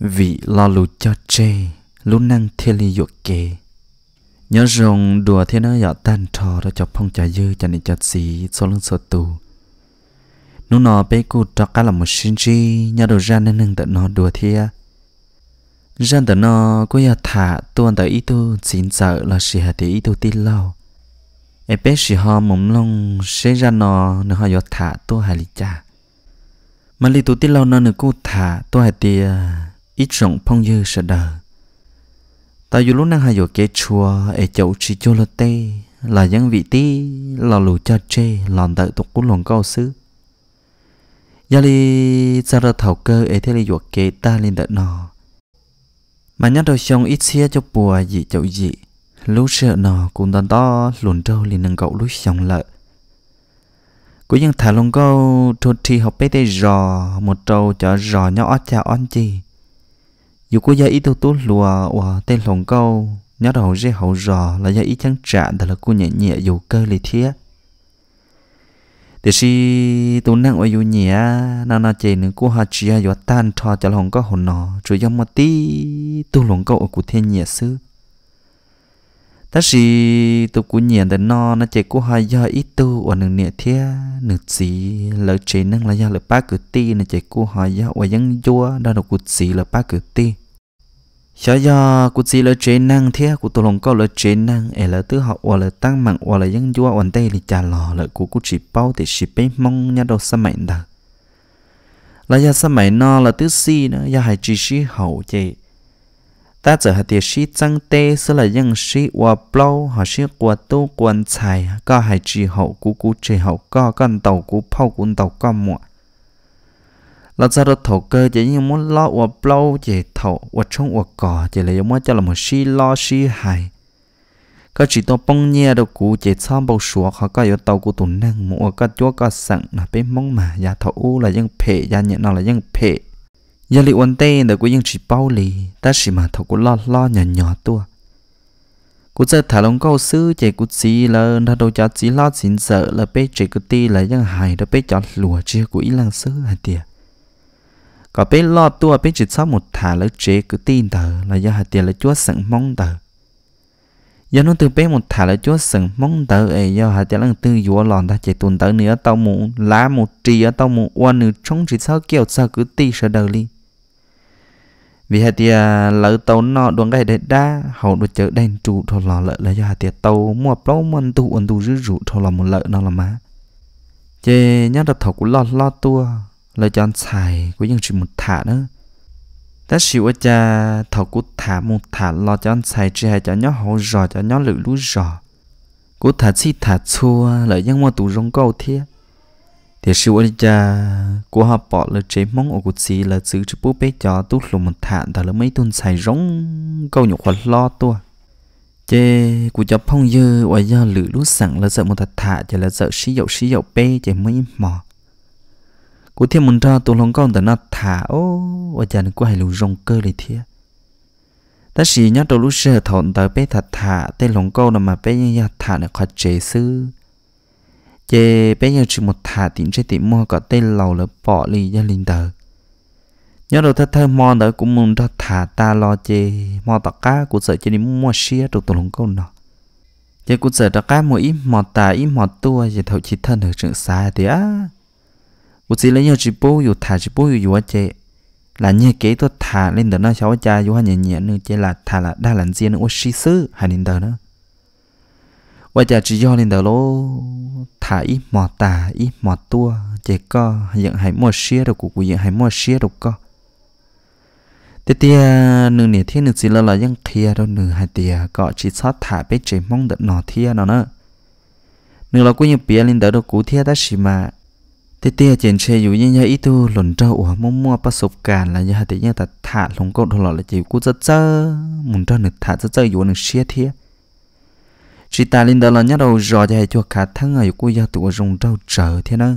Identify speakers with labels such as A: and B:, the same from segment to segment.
A: vị lo lù cho chê lú năng thê li dụ kê nhớ rồng đùa thế nó dọ tan trò ra cho phong trà dư cho nên cho xí số lưng số tù nó nó bé cô cho cá là một sinh chi nhớ đồ ra nên nâng tận nó đùa thế ra tận nó cô giờ thả tuôn tới ít tu xin sợ là xì hạt thì ít tu tin lâu em bé xì ho mồm lông sẽ ra nó nó họ giờ thả tu hà lì cha mà lì tu tin lâu nó nữa cô thả tu hà tiệt ít rộng phong dư sợ đờ ta dù lúc năng hai dụ kế chùa ở chậu chỉ cho lơ tê là dân vị tí là lù cho chê lòn đợi tục cú lòng cao xứ gia li ra ra thảo cơ ấy thế là dụ kế ta lên đợi nò mà nhắc đầu xong ít xia cho bùa gì chậu gì lúc sợ nò cũng đón to lùn trâu liền nâng cậu lúc xong lợi cũng ยัง thả lông câu thốt thi học bê tê rò một trâu cho rò nhau ót cha on chi dù cô gia ít đâu tốt lùa và tên lồng câu nhớ đầu dây hậu rò là gia ít chẳng trả đó là cô nhẹ nhẹ dù cơ lì thiết để si tu năng ở dù nhẹ na na chè nữa cô hà chia dù tan thọ cho lòng câu hồn nọ rồi yếm một tí tu lồng câu ở cụ thiên nhẹ xứ ta chỉ tụ cú nhện để nó nó chạy cú hai do ít tu ở nương nhẹ thế nương gì lỡ chế nâng là do lỡ ba cử ti nó chạy cú hai do ở dân vua đó là cú gì lỡ ba cử ti sợ do cú gì lỡ chế nâng thế cú tụ lòng có lỡ chế nâng ở lỡ thứ học ở lỡ tăng mạng ở lỡ dân vua ổn đây thì trả lò lỡ cú cú chỉ bao thì chỉ bấy mong nhá đâu sao mạnh đó là do sao mạnh nó là thứ si nó do hai chỉ sĩ hậu chạy ta giờ hạt tiền sĩ tăng tê sẽ là những sĩ qua plau họ sĩ qua tu quan tài có hai chỉ hậu cú cú chỉ hậu có con tàu cú phao cú tàu con muộn là ra được thổ cơ chỉ như muốn lo qua plau chỉ thổ qua trống qua cỏ chỉ là muốn cho là một sĩ lo sĩ hài có chỉ tôi bông nhia đâu cú chỉ xong bao sủa họ có yếu tàu cú tụn năng mua có chúa có sẵn là bên mong mà giá thầu u là những phệ giá nhận nào là những phệ giờ li ổn tê để cô yên chỉ bao lì ta chỉ mà thầu của lo lo nhỏ nhỏ tua cô giờ thả lòng câu sư chạy cô chỉ là thà đâu cho chỉ lo xin sợ là bé chạy cô ti là những hài đó bé cho lùa chia của ý lăng sư hài tiệt có bé lo tua bé chỉ sau một thả lỡ chế cứ tin tờ là do hạt tiền là chúa sẵn mong tờ do nó từ bé một thả là chúa sẵn mong tờ ấy do hạt tiền là từ dúa lòn ta chỉ tuần tờ nữa tao mụ lá một trì ở tao mụ qua nửa trong chỉ sau kiểu sau cứ ti sợ đời đi vì hạt tiền lỡ tàu nọ đuông gai đẹp đa hậu được chở đen trụ thọ lò lợ là do hạt tiền tàu mua plou mần tu ẩn tu rữ rủ thọ lò một lợ nó là má chê nhá đập thầu của lọ lọ tua lời chọn xài của những chuyện một thả nữa ta xỉu ở cha thầu của thả một thả lo chọn xài chỉ hai cho nhó hậu rò cho nhó lự lú rò của thả chi thả chua lợi những mua tủ rong câu thiệt thì sự ôn cha của họ bỏ là chế mong ở cuộc gì là giữ cho bố bé cho tốt lùng một thản thà là mấy tuần xài rong câu nhục hoặc lo tua chế của cho phong dư và do lử lú sẵn là sợ một thật thả chỉ là sợ xí dậu xí dậu bé chỉ mới mò của thêm một cho tôi lòng con tận nó thả ô và chả nó quay hay lù rong cơ này thiệt ta chỉ nhớ đầu lúc sơ thọn tới bé thật thả tên lòng câu là mà bé như nhà thả là khoa chế sư chế bé nhau chỉ một thả tiền chế tiền mua có tên lầu là bỏ lì gia linh tờ nhớ đầu thơ thơ mò đỡ cũng muốn cho thả ta lo chế mò tọt cá cũng sợ chế đi mua xia đồ tụi lồng câu nọ chế cũng sợ tọt cá mua ít mò tà ít mò tua chế thầu chỉ thân ở trường xa thì á cũng chỉ lấy nhau chỉ bố dù thả chỉ bố dù dù chế là như kế tôi thả lên đỡ nó cháu cha dù hai nhẹ nhẹ nữa chế là thả là đa lần riêng nữa xí sư hai linh tờ nữa ว่าจะจียอลินเดโลถ่ายหมอตาอีหมอตัวเจก็ยังหายหมดเชียดกูกูยังหายหมดเชียดก็เตียหนึ่งเนี่ยที่หนึ่งสิละละยังเคลียร์เราหนึ่งหายเตียก็จีซอดถ่ายไปเจมองเดนอเทียนอเนอะหนึ่งเรากูยังเปียลินเดโลกูเทียได้ชิมาเตียเจนเชยอยู่ยังยังอีตูหล่นเจ้าหัวมั่วมั่วประสบการณ์ละยังหายเตียยังแต่ถ่ายลงก้นตลอดเลยจีกูจะเจอมุนเจ้าหนึ่งถ่ายจะเจออยู่หนึ่งเชียเทีย chỉ ta linh đó là nhớ đầu rõ cho cho cả tháng ở của gia tụ rồng rau trở thế nữa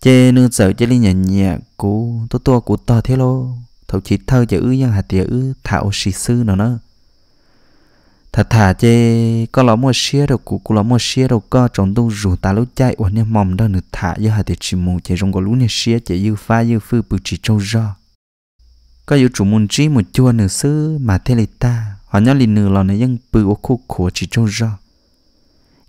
A: chê nương sợ chê linh nhẹ nhẹ của tố tua của ta thế lô thầu chỉ thơ chữ ư dân hạt tía ư thảo sĩ sư nào nó nữa thật thà chê có lỡ mua xe đâu cụ cụ lỡ mua xe đâu có trong tu rủ ta lúc chạy ổn nên mầm đó nửa thả do hạt tía chỉ mù chê rồng có lũ nè xe chê dư pha dư phư bự chỉ trâu ra có dư chủ môn trí một chua nửa sư mà thế lì ta họ nhớ lì nửa lò này dân bự ô khu khổ chỉ trâu ra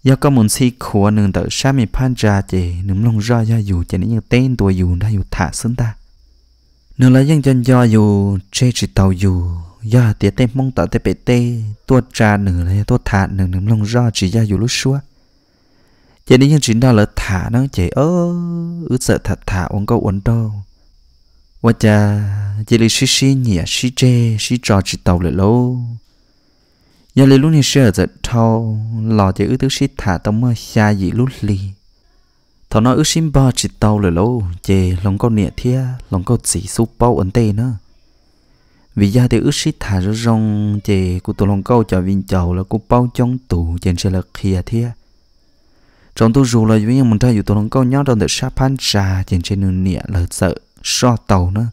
A: do có muốn si khổ nửa đợi sa mì pan ra chế, nửa lông ra do dù chế chỉ những tên tuổi dù đã dù thả sân ta nửa là dân chân do dù chê chỉ tàu dù do tiệt tên mong tạo tê bê tê tua trà nửa là tua thả nửa nửa lông ra chỉ do dù lúc xua chế chỉ những chỉ đó là thả nó chế ơ ứ sợ thật thả uống câu uống đâu và cha chỉ là xí xí nhỉ xí chê xí trò chỉ tàu lại lâu giờ lấy lúc này sợ giờ thâu lò chỉ ước tức xít thả tao mơ xa gì lúc lì thọ nó ước xin ba chỉ tàu lời lâu chê lòng câu nịa thia lòng câu chỉ su bao ấn tê nữa vì gia thì ước xít thả ra rong chê của tụi lòng câu cho viên chầu là của bao trong tủ trên sẽ là khìa thia trong tôi dù là với những mình thay dù tụi lòng câu nhau trong được sa pan trà trên trên nương nịa là sợ so tàu nữa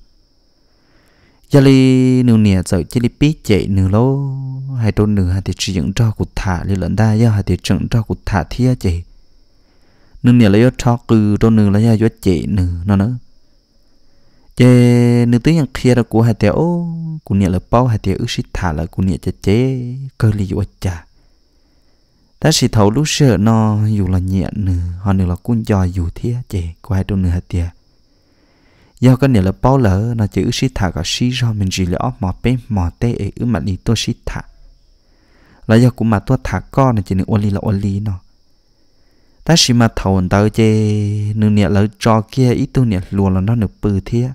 A: giờ li nương nè giờ chỉ li pít chạy nương lô hai đôi nương hai thì chỉ dựng cho cụ thả li lợn đa giờ hai thì dựng cho cụ thả thia chị nương nè lấy cho cứ đôi nương lấy cho chị nương nó nữa chế nương tiếng kia là của hai ô cụ nè là bao hai tiểu ước sĩ thả là cụ nè chế chế cơ li dụ chả ta sĩ thấu lúc sợ nó dù là nhẹ nương họ nương là cuốn giò dù thia chị của hai đôi nương hai tiểu giờ cái nghĩa là bao lỡ nó chỉ ước sĩ thả cả sĩ do mình chỉ lỡ mò bé mò tê ấy ước mà đi tôi sĩ thả là giờ cũng mà tôi thả con này chỉ nên ôn lý là ôn lý nó ta sĩ mà thầu tao chê nương nghĩa là cho kia ít tôi nghĩa luôn là nó được bự thế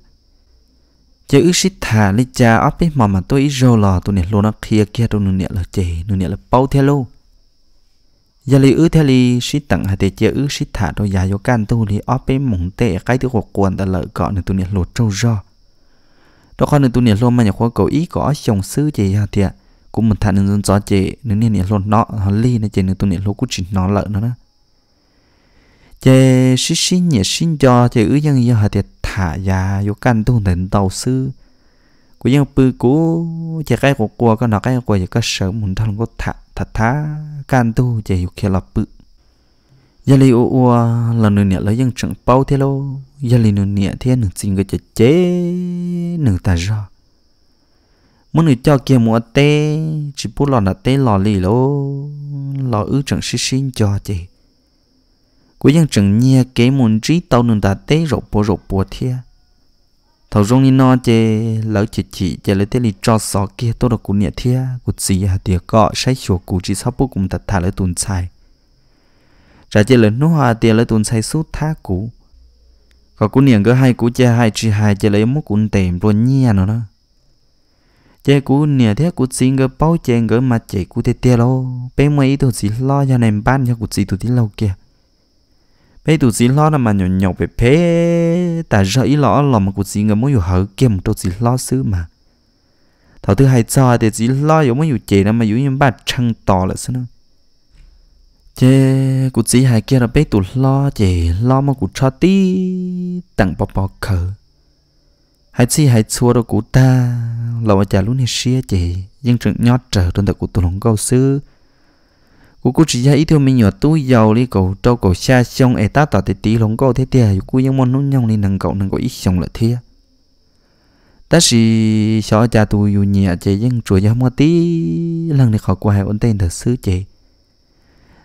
A: chỉ ước sĩ thả lý cha ấp bé mò mà tôi ít rồi là tôi nghĩa luôn nó kia kia tôi nương nghĩa là chê nương nghĩa là bao thế luôn giờ li ứ theo li sĩ tặng hạt chơi ứ sĩ thả đồ già vô can tu li óp bế mỏng tệ cái thứ của quần ta lợi cọ nên tu niệm lột trâu ro đó con nên tu niệm luôn mà nhà khoa cầu ý có chồng sư chị hạt tiệt cũng mình thả nên dân gió chị nên niệm niệm luôn nó họ li nên chị nên tu niệm luôn cũng chỉ nó lợi nó đó chị sĩ sĩ nhẹ sĩ cho chị ư dân giờ hạt tiệt thả già vô can tu nên đầu sư của dân bư cũ chị cái của quần có nó cái của gì có sợ muốn thằng có thả thật thá can tu chỉ hiểu kia lập bự giờ li ua ô là nửa nịa lấy dân chẳng bao thế lô giờ li nửa nẻ thế nửa xin cái chế nửa ta ra muốn nửa cho kia mua tê chỉ bút lò là tê lò lì lô lò ứ chẳng xí xin cho chị của dân chẳng nhia kế muốn trí tàu nửa ta tê rộp bò rộp bò thiệt thầu rong ni no chê lỡ chị chị chê lấy tên lì cho sọ kia tôi đã cũng nhẹ thia cũng gì hà tiệc cọ say chùa cũ chỉ sắp bút cũng thật thà lấy tuần sai, trả chê lấy nô hòa tiệc lấy tuần sai suốt thá cũ, có cũng niệm có hai cụ chê hai chị hai chê lấy mốt cũng tèm rồi nhia nữa đó chê cụ nhẹ thia cụ xin gỡ bao chê gỡ mà chê cụ thế tê lô bé mấy tôi chỉ lo cho nên ban cho cụ gì tôi tí lâu kia bây tụ chỉ lo mà nhỏ nhỏ về phê ta rỡ ý lo là mà cuộc chỉ người muốn hở kia một chỗ chỉ lo xứ mà thảo thứ hai cho thì chỉ lo yếu muốn chế nó mà yếu như bà trăng to là sao nữa chế cụ chỉ hai kia là bây tụ lo chế lo mà cuộc cho tí tặng bò bò khờ hai chi hai chua đó của ta là mà chả luôn này xia chế nhưng trường nhót trở trong tập cụ tụ lòng câu xứ cô cô chỉ ra dạy theo mình nhỏ túi giàu đi cậu trâu cậu xa xong ai ta tỏ thì tí lồng cậu thế tiề cô những món nón nhau đi nâng cậu nâng cậu ít xong lại thế ta chỉ sợ cha tôi dù nhẹ chị nhưng chùa giáo mua tí lần này khỏi qua hai ổn tên thật sự chị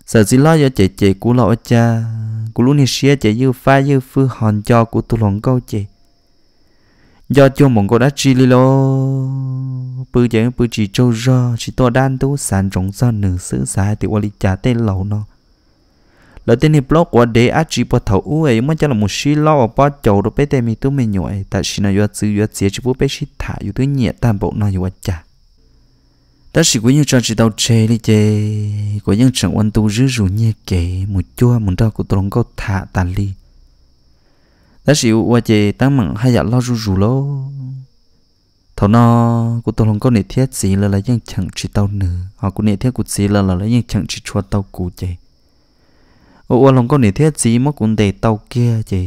A: sợ xin lo cho chị chị cô lo cha cô luôn này xia chị dư pha dư phư hòn cho cô tu lồng câu chị do cho mong cô đã chi li lo bự chén bự chỉ trâu ra chỉ to đan tu sàn trống ra nữ sữa sai thì qua li trả tên lâu nó lỡ tên hiệp lót của để á chỉ bắt thầu u ấy mà cho là một xí lo ở bắt chầu đó bé tên mi tu mình nhồi ta chỉ nào yoa sư yoa xí chỉ bố bé xí thả yoa tu nhẹ tam bộ nó yoa chả ta chỉ quý như cho chỉ tao chê đi chê của những chẳng quan tu rứ rủ nhẹ kể một chua một đau của tôi có thả tàn ly đã xíu qua chè tăng mặn hay dạ lo rù rù lo thầu nó của tôi không có nệ thiết gì là là những chẳng chỉ tao nữa họ cũng nệ thiết của gì là là lấy những chẳng chỉ cho tàu cụ chè ô không có nệ thiết gì mà cũng để tao kia chè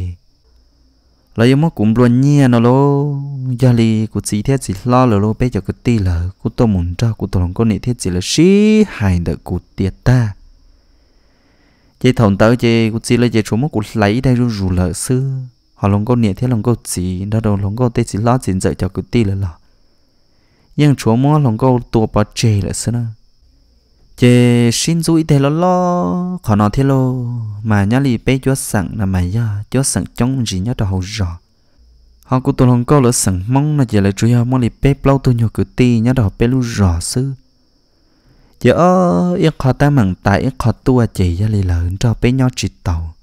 A: là yêu mất cũng luôn nhia nó lo gia li của chị thiết chị lo là lo bây giờ cái tì là của tôi muốn cho của tôi không có nệ thiết chị là xí hại đợi của tiệt ta chị thằng tớ chị của chị là chị chúng mất cũng lấy đây rồi rủ lợ xưa họ lòng câu nhẹ thế lòng câu chỉ đó đầu lòng câu tê chỉ lá chỉ dậy cho cứ ti là là nhưng chúa mua lòng câu tua bà chê là sao nè chê xin dụi thế lo lo khó nó thế lo mà nhá lì bé chúa sẵn là mày ya chúa sẵn trong gì nhá đầu hậu rõ họ cũng tua lòng câu là sẵn mong là giờ lại chúa mua lì bé lâu tôi nhiều cứ ti nhá đầu bé lu rõ sư giờ yên khó ta mặn tại yên khó tua chỉ nhá lì là cho bé nhau chỉ tàu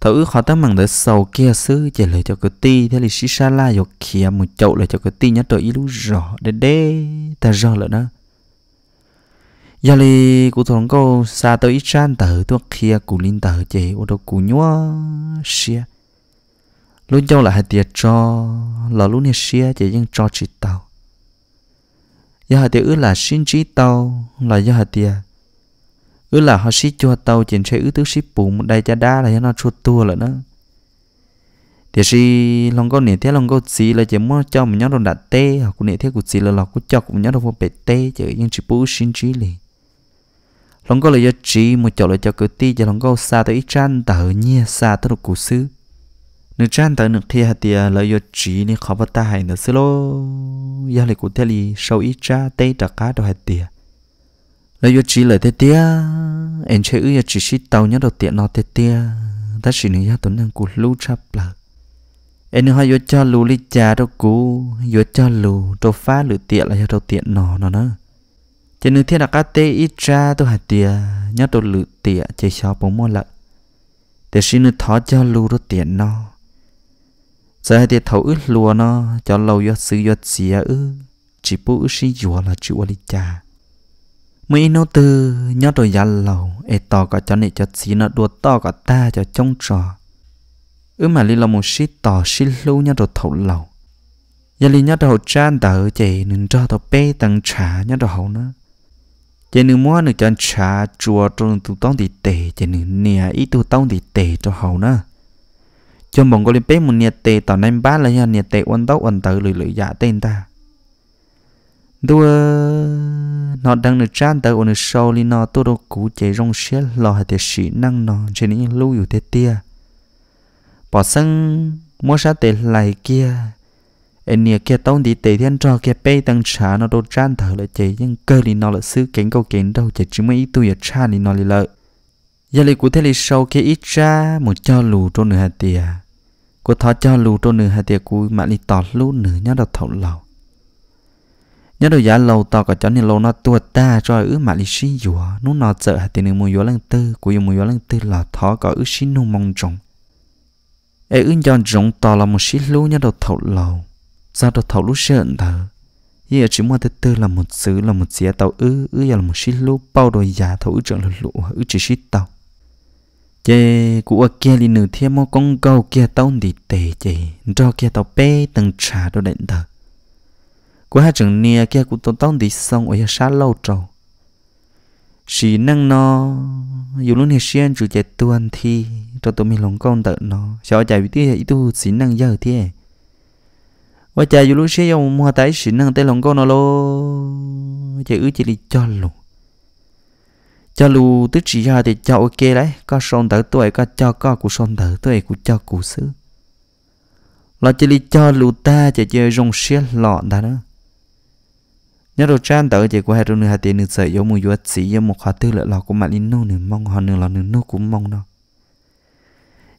A: thử họ tới mảng tới sầu kia xứ chỉ lời cho cái ti thế là shisha la yo kia một chậu lời cho cái ti nhớ ý ilu rõ để đê ta rõ lợ đó giờ li cụ thằng câu xa tới ít chan tử tuốt kia cụ linh tử chế ô đâu cụ nhua xia luôn châu là hai tiệt cho là luôn nè xia chỉ riêng cho chị tàu giờ hai tiệt ước là xin chỉ tàu là giờ hai tiệt ứ là họ sĩ cho tàu trên xe ư tức sĩ bụng đại cha đa là nó chuột tua là nó thì sĩ lòng câu nể thế lòng câu gì là chỉ muốn cho mình nhớ đồ đặt tê hoặc cũng nể thế của gì là lọc cũng cho cũng nhớ đồ vô bể tê chứ nhưng chỉ bù xin trí liền lòng câu là do trí một chỗ là cho cứ ti cho lòng câu xa tới ít trăn tờ nhia xa tới được cụ sư nữ trăn tờ thi hạt thì à, là do trí nên khó vất ta hay nữa xí lô do lại cụ thế thì sâu ít trăn tê trả cá đồ hạt tiền nó yêu chỉ lời thế tia em chơi ư chỉ chỉ tàu nhớ đầu tiện nó thế tia ta chỉ nữ gia tuấn năng của lú chắp là em nữ hoa yêu cho lú lý cha đâu cú yêu cho lú đâu phá lử tiện là gia đầu tiện nó nó nữa chỉ nữ thiên là cá tê ít cha tôi hạt tia nhớ đầu lử tiện chỉ sao bóng mua lợ để xin nữ thó cho lú đầu tiện nó giờ hai tia thấu ướt lúa nó cho lâu yêu sư yêu chia ư chỉ bố ư sĩ yêu là chịu lý cha mấy nô tư nhớ rồi giá lầu ê to cả cho này cho xí nó đua to cả ta cho trông trò ứ mà li là một xí to xí lưu nhớ rồi thấu lầu giờ li nhớ rồi trang tờ chị nên cho tao bê tăng trả nhớ rồi hậu nữa chị nên mua nữa cho trả chùa trong tu tông thì tệ chị nên nè ít tu tông thì tệ cho hậu nữa cho mong có lên bê một nè tệ tao nên ba là nhớ nè tệ ôn tóc ôn tao lười lười giả dạ tên ta đua nó đang được trang tới ổn sâu li nó tôi đâu cũ chế rong xé lò hay để sĩ năng nó trên những lưu thế tia bỏ sân mua sa tệ lại kia anh nia kia tông đi tệ thiên trò kia bay tăng trả nó đâu trang thở lại chế nhưng cơ li nó là sư kiến câu kiến đâu chế chỉ mấy ít tuổi cha li nó li lợi giờ li cụ thế li sâu kia ít ra một cho lù trong nửa hạt tia cô thọ cho lù trong nửa hạt tia cụ mà li tọt lú nửa nhá đầu thầu lầu nhớ đồ giá lâu to cả chó nên lâu nó tua ta cho ứ mà lì xí dùa nó nó sợ hạt tiền mua gió lần tư của dùng mua gió lần tư là thó có ứ xí nung mong trồng ế ứ cho rộng to là một xí lú nhớ đầu thầu lâu sao đầu thầu lú sợ thở giờ chỉ mua thứ tư là một xứ là một xía tàu ứ ứ giờ là một xí lú bao đồ giá thầu ứ trưởng lụ lụ ứ chỉ xí tàu chê của kia lì nửa thiên mô con câu kia tàu đi tề chê do kia tàu bê từng trà đồ đệnh thở của hai trường nia kia cũng tôi tông đi xong ở xa lâu trâu, chỉ năng nó dù lúc này xuyên chủ chạy tuần thi, cho tôi mình lòng công tự nó sợ chạy vì tiếc tu chỉ năng giờ thì và chạy dù lúc xe dùng mua tay chỉ năng tay lòng công nó lô chạy ứ chỉ đi cho luôn, cho lù tức chỉ ra thì cho ok đấy có son tử tuổi có cho có của son tử tuổi của cho cụ xứ là chỉ đi cho lù ta chạy chơi rong xe lọ đã đó nhớ đồ trang tới chỉ có hai đôi nữa hai tiền nữa sợi yếu mùi yuất sĩ giống một khóa tư lợi lò của mạng linh nô nữa mong họ nữa lò nữa nô cũng mong nó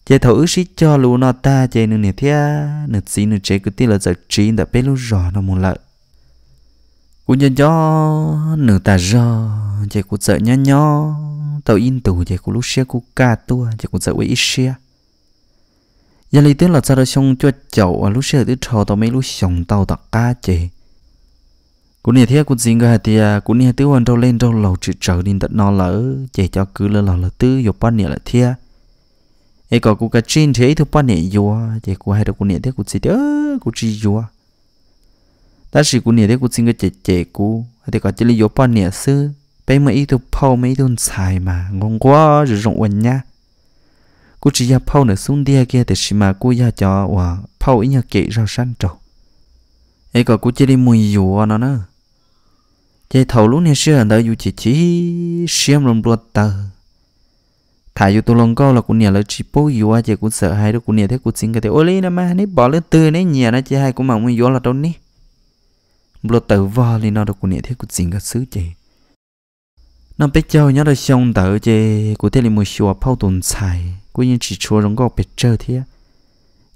A: chế thầu ước sĩ cho lũ nó ta chế nữa nè thia nữa sĩ nữa chế cứ tin là giờ trí đã biết lũ rõ nó một lợi cũng nhân cho nửa ta rõ chế cũng sợ nhó nhó tàu in tù chế cũng lúc xe cũng ca tua chế cũng sợ với ít xe giờ lý tưởng là sao đó xong cho chậu lúc xe tới trò tàu mấy lúc xong tàu tạc ca chế cũng như thế cú xin cái hạt thì à, cú như tứ hoàn trâu lên trâu lầu chữ trở đi tận nó lỡ chạy cho cứ lỡ lầu là tứ dục ban nhẹ lại thế ấy có cú cái chín thế thứ ban nhẹ vô chỉ cú hai đầu cú như thế cú xin đỡ cú chỉ vô ta chỉ cú như thế cú xin cái chạy chạy cú hay thì có chỉ là dục ban nhẹ sư bây mà ít thứ phao mấy thứ xài mà ngon quá rồi rộng quần nhá cú chỉ ya phao nữa xuống đi kia thì xí mà cú ya cho wow phao ấy nhà kỹ rau săn trầu ấy có cũng chỉ đi mùi dù nó nữa chơi thầu lúc này xưa đã dù chỉ chỉ xem lòng ruột tờ thả dù tôi lòng câu là cũng nhà là chỉ bố dù à chơi cũng sợ hai đứa cũng nhà thế cũng xin cái thế ôi lên mà nấy bỏ lên từ nấy nhà nó chơi hai cũng mà mùi dù là đâu nè ruột tờ vò lên nó đâu cũng nhà thế cũng xin cái xứ chơi nó biết chơi nhớ là xong tờ chơi cũng thấy là mùi xua phao tồn xài cũng như chỉ chua rong câu biết chơi thế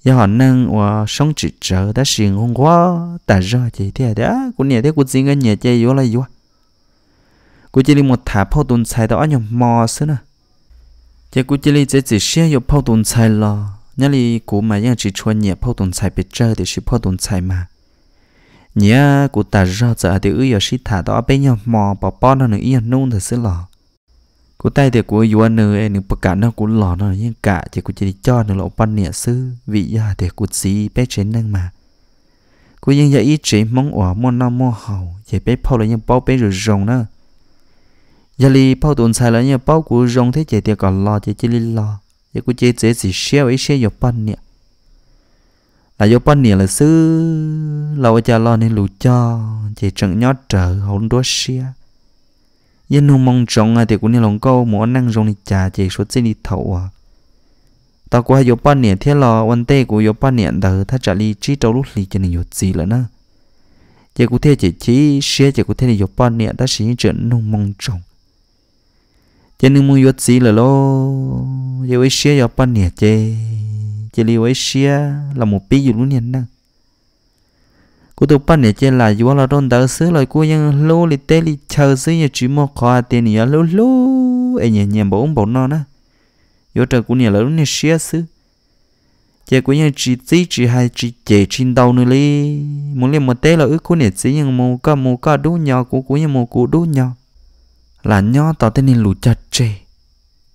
A: giờ họ nâng và sống chỉ trở đã xin không quá ta ra chỉ thế đó cũng nhẹ thế cũng chỉ cái nhẹ chơi vô lại vô cô chỉ đi một thả phao tuần xài đó nhom mò xí nè chỉ cô chỉ đi chỉ chỉ xe vô phao tuần xài lo nhớ đi cô mà ยัง chỉ cho nhẹ phao tuần xài bị chơi thì chỉ phao tuần xài mà nhớ cô ta ra giờ thì ư giờ xí thả đó bên nhom mò bỏ bỏ nó nữa yên nung thật xí lo กูใต้แต่กูอยู่อันเนอเอนึงประกาศนอกกูหล่อนอยยังกะจะกูจะได้จอดนหลอปันเนี่ยซื้อวิยาแต่กูสีเป๊ะเชนนั่งมากูยังอยากอีเฉยมองอ๋อมอนนอมอเฮาอย่าเป๊ะพอเลยยังเป้าเป๊ะหรือรงนะอย่าลีเป้าตุนใส่แล้วยังเป้ากูรงเท่เจเตียก่อนรอเจเจลิรออย่ากูเจเจสีเชี่ยวไอเชี่ยอยู่ปันเนี่ย là do bên này là xứ lâu cha lo nên lù cho chỉ chẳng nhót trở hồn đua xia yên nu mong trông à thì cũng như lòng câu muốn năng rong đi trà chỉ số chỉ đi thầu à tao qua yếu ba niệm thế lo quan tê của yếu ba niệm đó thà trả lý chỉ trâu lúc lý cho nên yếu gì là nữa chỉ cụ thể chỉ chỉ xe chỉ cụ thể là ba niệm đã xí chuyện nu mong trông chỉ nên muốn yếu gì là lo yếu ấy xe yếu ba niệm chỉ chỉ lý ấy xe là một bí dụ luôn hiện năng cô tụ bắt nè là yêu là đón đầu xứ lời cô yên lô lì tê lì chờ xứ nhà chỉ mò khóa tiền nhà lô lô ấy nhà nhà ông bỗng nó nè yêu trời cô nhà là lúc nè xía xứ chị cú nhà chỉ tí chỉ hai chỉ chè trên đầu nữa li muốn lên một tê là ước cô nè xí nhưng mù cả mù cả đu nhỏ cô cú nhà mù cú đu nhỏ là nhỏ tao tên nên lù chặt chè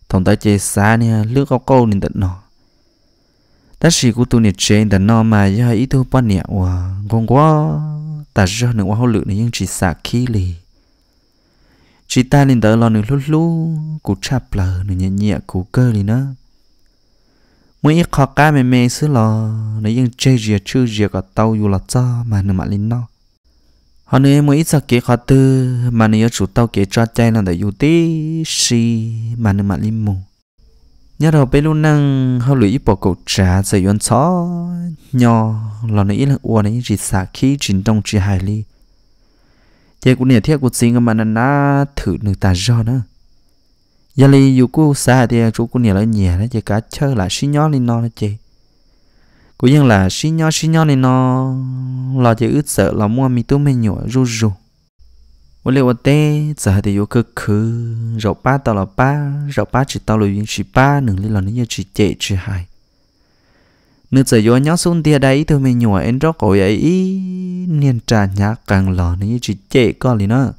A: thằng ta chè xa nè lướt câu câu nên tận nọ ta chỉ cú tu nè trên đàn nó mà giờ ít thu bắn nhẹ quá ngon quá ta giờ nữa hậu lự này nhưng chỉ xả khí lì chỉ ta nên đỡ lo nữa lú lú cú chắp lờ nữa nhẹ nhẹ cú cơ lì nữa mỗi ít khó cái mè mè xứ lò nữa nhưng chơi gì chưa gì cả tàu dù là cho mà nữa mà lên nó họ nữa mỗi ít sao kế khó tư mà nữa chủ tàu kế cho chơi là để dù tí xì mà nữa mà lên mù nhà đầu bé luôn năng họ lưỡi bỏ cổ trà rồi yon chó nhỏ lò này là uo này chỉ xả khí chính trong chỉ hai ly chơi cũng nhiều thiết cũng xin mà nên đã thử nửa ta do nữa giờ li dù cô xa thì chú cũng nhiều là nhẹ đấy chơi cá chơi là xí nhỏ lên nó đấy chơi cũng như là xí nhỏ xí nhỏ lên nó lò chơi ướt sợ là mua mì tôm mì nhỏ ru ru 我来我带，这还得有个去，绕巴到了巴，绕巴只到了云十八，能力了能也只解只还。nếu giờ yo nhớ xuống địa đấy thì mình nhỏ anh rót cổ vậy nên trả nhà càng lò nên chỉ chạy con liền nữa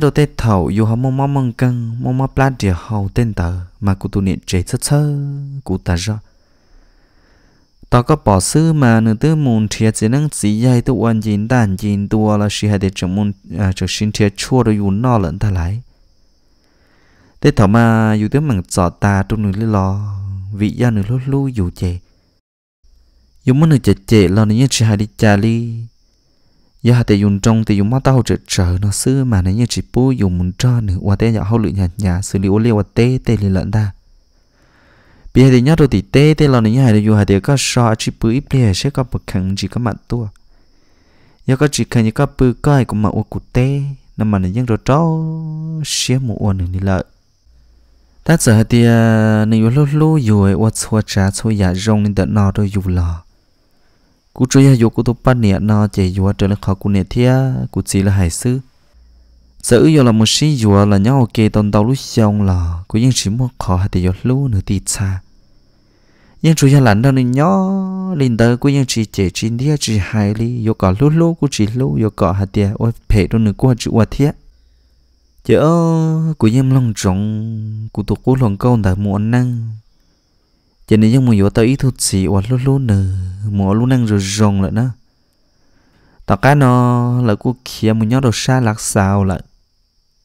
A: đầu tết thầu yo họ mong mong mong căng mong mong plan địa hậu tên tờ mà cụ tụ niệm chế sơ sơ cụ ta ra tao có bỏ sư mà nửa tư môn thiệt chỉ năng chỉ dạy tụ anh nhìn đàn nhìn tua là sĩ hai để chẳng môn chẳng xin thiệt chua đồ yun no lẫn ta lại thế thảo mà dù tới mảng giọt ta trong nửa lý lo vị gia nửa lú lú dù chè dù muốn nửa chè chè lo nửa nhất sĩ hai đi chà li giờ hai tệ dùng trong tệ dùng mắt tao trợ trợ nó sư mà nửa nhất sĩ bố dùng muốn cho nửa qua tê nhỏ hậu lựa nhà nhà xử lý ô liu qua tê tê lì lẫn ta bây giờ thì nhớ rồi thì tê tê lo này nhớ hay là thì có so chỉ bự bây giờ sẽ có bậc khăn chỉ có mặt tua nhớ có chỉ khăn nhớ có bự coi cũng mà ô cụ tê nằm mà này nhớ rồi trâu, xé một ô này lợi ta sợ thì à, này vừa lâu lâu rồi ô xua trà xua giả rong nên đợt nọ rồi dù lò cú chơi hay à, dù cú tôi bắt nè nọ chạy dù trở lại khó cú nè thia cú chỉ là hải sư sợ ư là một sĩ dù là nhau ok tông tàu lúc xong là cú nhưng chỉ muốn khó hay thì dù lâu nữa thì xa nhưng chủ nhà lạnh đâu nên nhó lên tới của những chị trẻ trên địa chỉ hai đi vô cỏ lú lú của chị lú vô cỏ hạt tiền ôi phê đâu nữa của chị ôi thiết chớ của nhưng lòng trọng của tụ của lòng câu đã muốn năng cho nên những người vô tới ý thuật sĩ ôi lú lú nữa mua lú năng rồi rồng lại đó tao cái nó là của kia một nhóm đồ xa lạc xào lại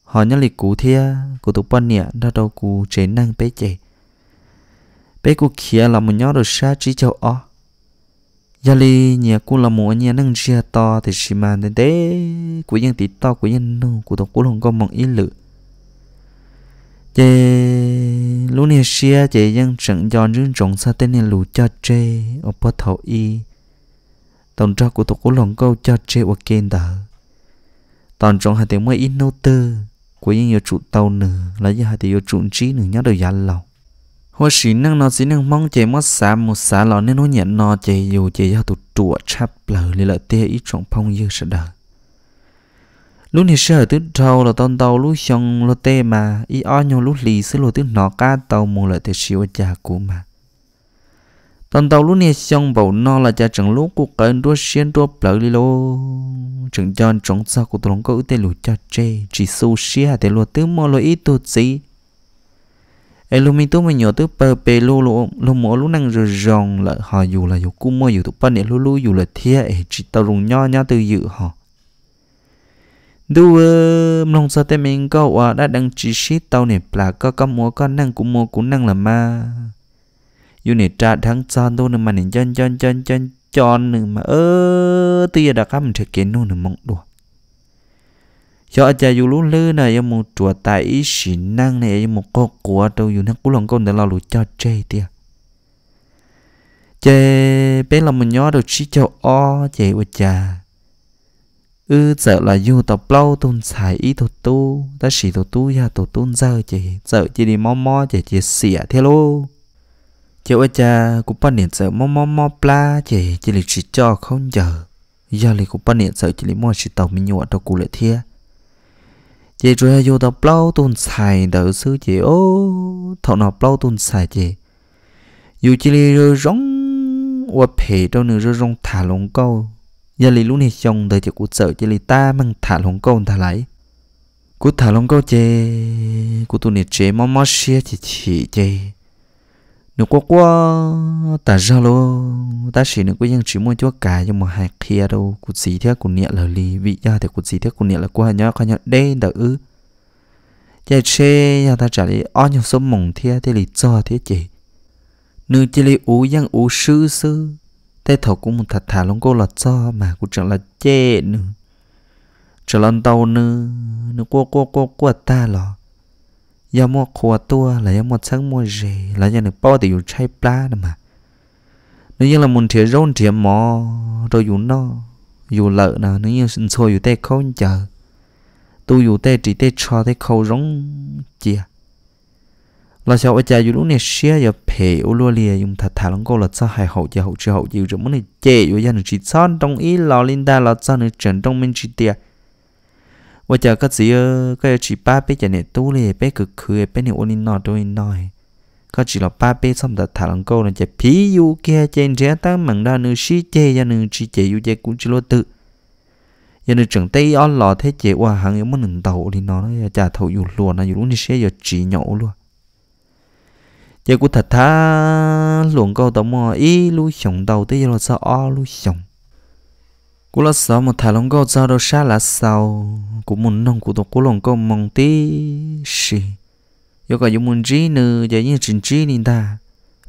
A: họ nhớ lịch cú thia của tụ bận nhẹ đó đâu của chế năng bé chế bé cô kia là một nhóm đồ xa chỉ cho o giờ li nhà cô là một nhà nâng chia to thì xì mà đến thế của dân tí to của dân nô của tổng của lòng con mong ý lửa, chế lúc này xia chế dân trận giòn rừng rộng xa tên này lù cho chê ở bó thảo y tổng trò của tổng của lòng câu cho chê ở kênh đó tổng trọng hai tiếng mới ít nô tư của dân yêu trụ tàu nữa là dân hai tiếng yêu trụ trí nửa nhớ đầu giá lòng hoa sĩ năng nó sĩ năng mong chế mất xả một xả lọ nên nó nhận nó chế dù chế giao tụ trụ chắp lờ lì lợi tê ít trọng phong dư sợ đời lúc này sợ tứ trâu là tôn tàu lúc xong lô tê mà y o nhau lúc lì xứ lô tứ nọ cá tàu mù lợi tê siêu cha của mà tôn tàu lúc này xong bầu nó là cha chẳng lúc của cơn đua xuyên đua lờ lì lô chẳng chọn trống sao của tôi không có ưu tê lù cho chê chỉ su xia tê lô tứ mò lô ít tụt gì ai lu mình tu mi nhỏ tu pe pe lu lu lu mo lu năng rồi rong là họ dù là dù cung mơ dù tu pa nè lu lu dù là thia e chỉ tao rung nho nhá từ dự họ du mong sao tên mình câu à đã đăng chỉ sĩ tao này là có có mua có năng cũng mua cũng năng là ma dù này trả tháng sau tôi nè mà nè chân chân chân chân chọn nè mà ơ tia đã khám mình thực kiến nô mong đùa cho cha dù lú lư này em một chùa tại ý sĩ năng này em một cô của đâu dù nó cũng lòng con để lo lú cho chơi tia chê bé là mình nhớ được chỉ cho o chê của cha ư sợ là dù tập plau tôn xài ý tổ tu ta chỉ tổ tu ya tổ tôn giờ chê sợ chê đi mò mò chê chê xỉa thế lô chê của cha cũng bắt điện sợ mò mò mò pla chê chê lịch chỉ cho không giờ giờ lịch cũng bắt điện sợ chê lịch mò chỉ tàu mình nhụa đâu cụ lại thiệt chị rồi dù tao bao tuần xài đỡ sư chị ô thọ nào bao tuần xài chị dù chị li rồi rong và phê đâu nữa rồi rong thả lồng câu giờ li lúc này chồng đời chị cũng sợ chị li ta mang thả lồng câu thả lại cú thả lồng câu chị cú tụi này chế mò mò xia chị chị chị nếu quá quá ta ra lo ta chỉ nó có những chỉ muốn cho cả cho một hạt kia đâu cũng gì thế cũng nhẹ là lì vị gia thì cũng gì thế cũng nhẹ là qua nhá coi nhá đây đã ư chạy xe nhà ta trả lời ở những số mộng thế thì lì cho thế chị nữ chỉ lì ú giang ú sư sư thế thầu cũng một thật thà luôn cô là cho mà cũng chẳng là chê nữa chẳng lên tàu nữa nếu qua qua qua qua ta lò ยามอขวตัวหลายยามอชักมอเจหลายยามเนี่ยป้อแต่อยู่ใช้ปลานะมานึกยังละมุนเถียร้อนเถียหมอเราอยู่นออยู่เลอะนะนึกยังสินโซอยู่เต้เขาเจอตัวอยู่เต้จีเต้ชอเต้เขาร้องเจียเราชาวอาจารย์อยู่ลูกเนี่ยเชียอย่าเพ่อุลัวเลียยุ่งถัดถ่ายลงก็เราจะหายเขาจะเขาจะเขาอยู่จะมันเนี่ยเจอยู่ยันจีซ้อนตรงอีเราลินดาเราจะเนี่ยเจนตรงมันจีเตียว่าจะก็สิเออก็จีป้าเป้จะเนี่ยตู้เลยเป้คือคือเป้เนี่ยวันนี้นอด้วยน้อยก็จีเราป้าเป้สมดัดถาลังโก้เนี่ยจะพี่อยู่แกเจนเจ้าตั้งมังดานึชีเจยันนึชีเจอยู่เจกุจิโรตึยันนึจังเตยอ้อนหล่อเทเจว่าหางยังมันหนึ่งเต่าเลยน้อยจะเท่าอยู่หลัวนะอยู่รู้นี่เชียอยู่จีเหนียวลัวเจกูถัดท้าหลวงเก่าต่อมออีลู่หยงเต่าเตยเราจะอ้อลู่หยง cú là sáu một thằng long câu giao đâu xa là sau cú muốn nông cú tổ cú long câu mong tí xì yêu cả dùng muốn trí nữa giờ như trình trí nên ta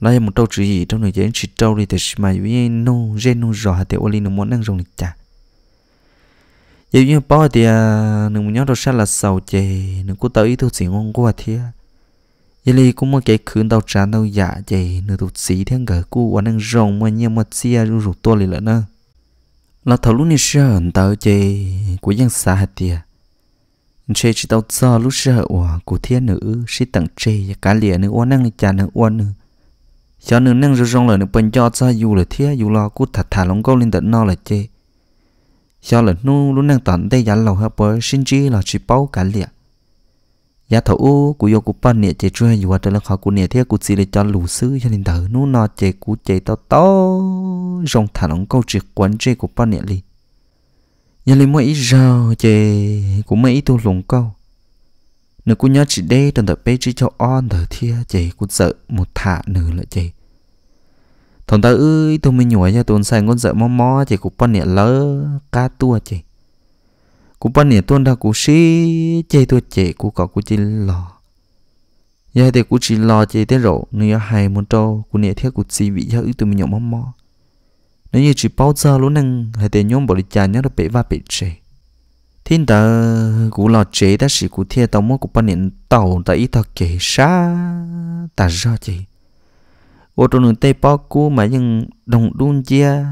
A: lấy một trâu chữ gì trong này giờ chỉ trâu đi thì mà yêu như nô gen nô rõ thì ô li nó muốn năng dùng được chả giờ như bao thì à, nương muốn nhớ đâu xa là sao chè nương cú tới thu xỉ ngon quá thia giờ li cũng một cái khứ đầu trán đầu dạ chè nương thu xỉ thiên gở cú ăn năng rồng mà nhiều mà xia rủ rủ to lì lợn nữa là thầu lúc này sợ tao chê của dân xa tiệt chê chỉ tao cho lúc sợ của của thiên nữ sĩ tặng chê cả lìa nữ uốn năng chả nữ uốn nữ cho nữ năng rồi rong là nữ bên cho cho dù là thiên dù lo của thật thả lòng câu lên tận no là chê cho là nu lúc năng tận đây giá lầu hợp với sinh chi là chỉ bao cả liệt giá thầu của của của của của của cho cho nên nhà để to to câu câu chuyện mấy mấy nếu cô nhớ chị đây tần tập bê chỉ cho on thở thia chị của sợ một thả nửa lại chị thằng ta ơi tôi mới nhủa cho tôi sai con sợ mò mò chị của bận nhẹ lỡ cá tua chị cú bắn nè tuôn đã cú xí chơi tôi chạy cú cọ cú chỉ lò giờ thì cú chỉ lò chơi thế rồi nếu hay muốn trâu cú nè theo cú chỉ vị theo ý tụi mình nhậu mắm mò nếu như chỉ bao giờ luôn năng hay thì nhóm bỏ đi chán nhớ được bể và bể chạy thiên tử cú lò chế ta sĩ cú theo tàu mua cú bắn nè tàu ta ý thật kể xa ta ra chơi ô tô nửa tê bao cú mà nhưng đồng đun chia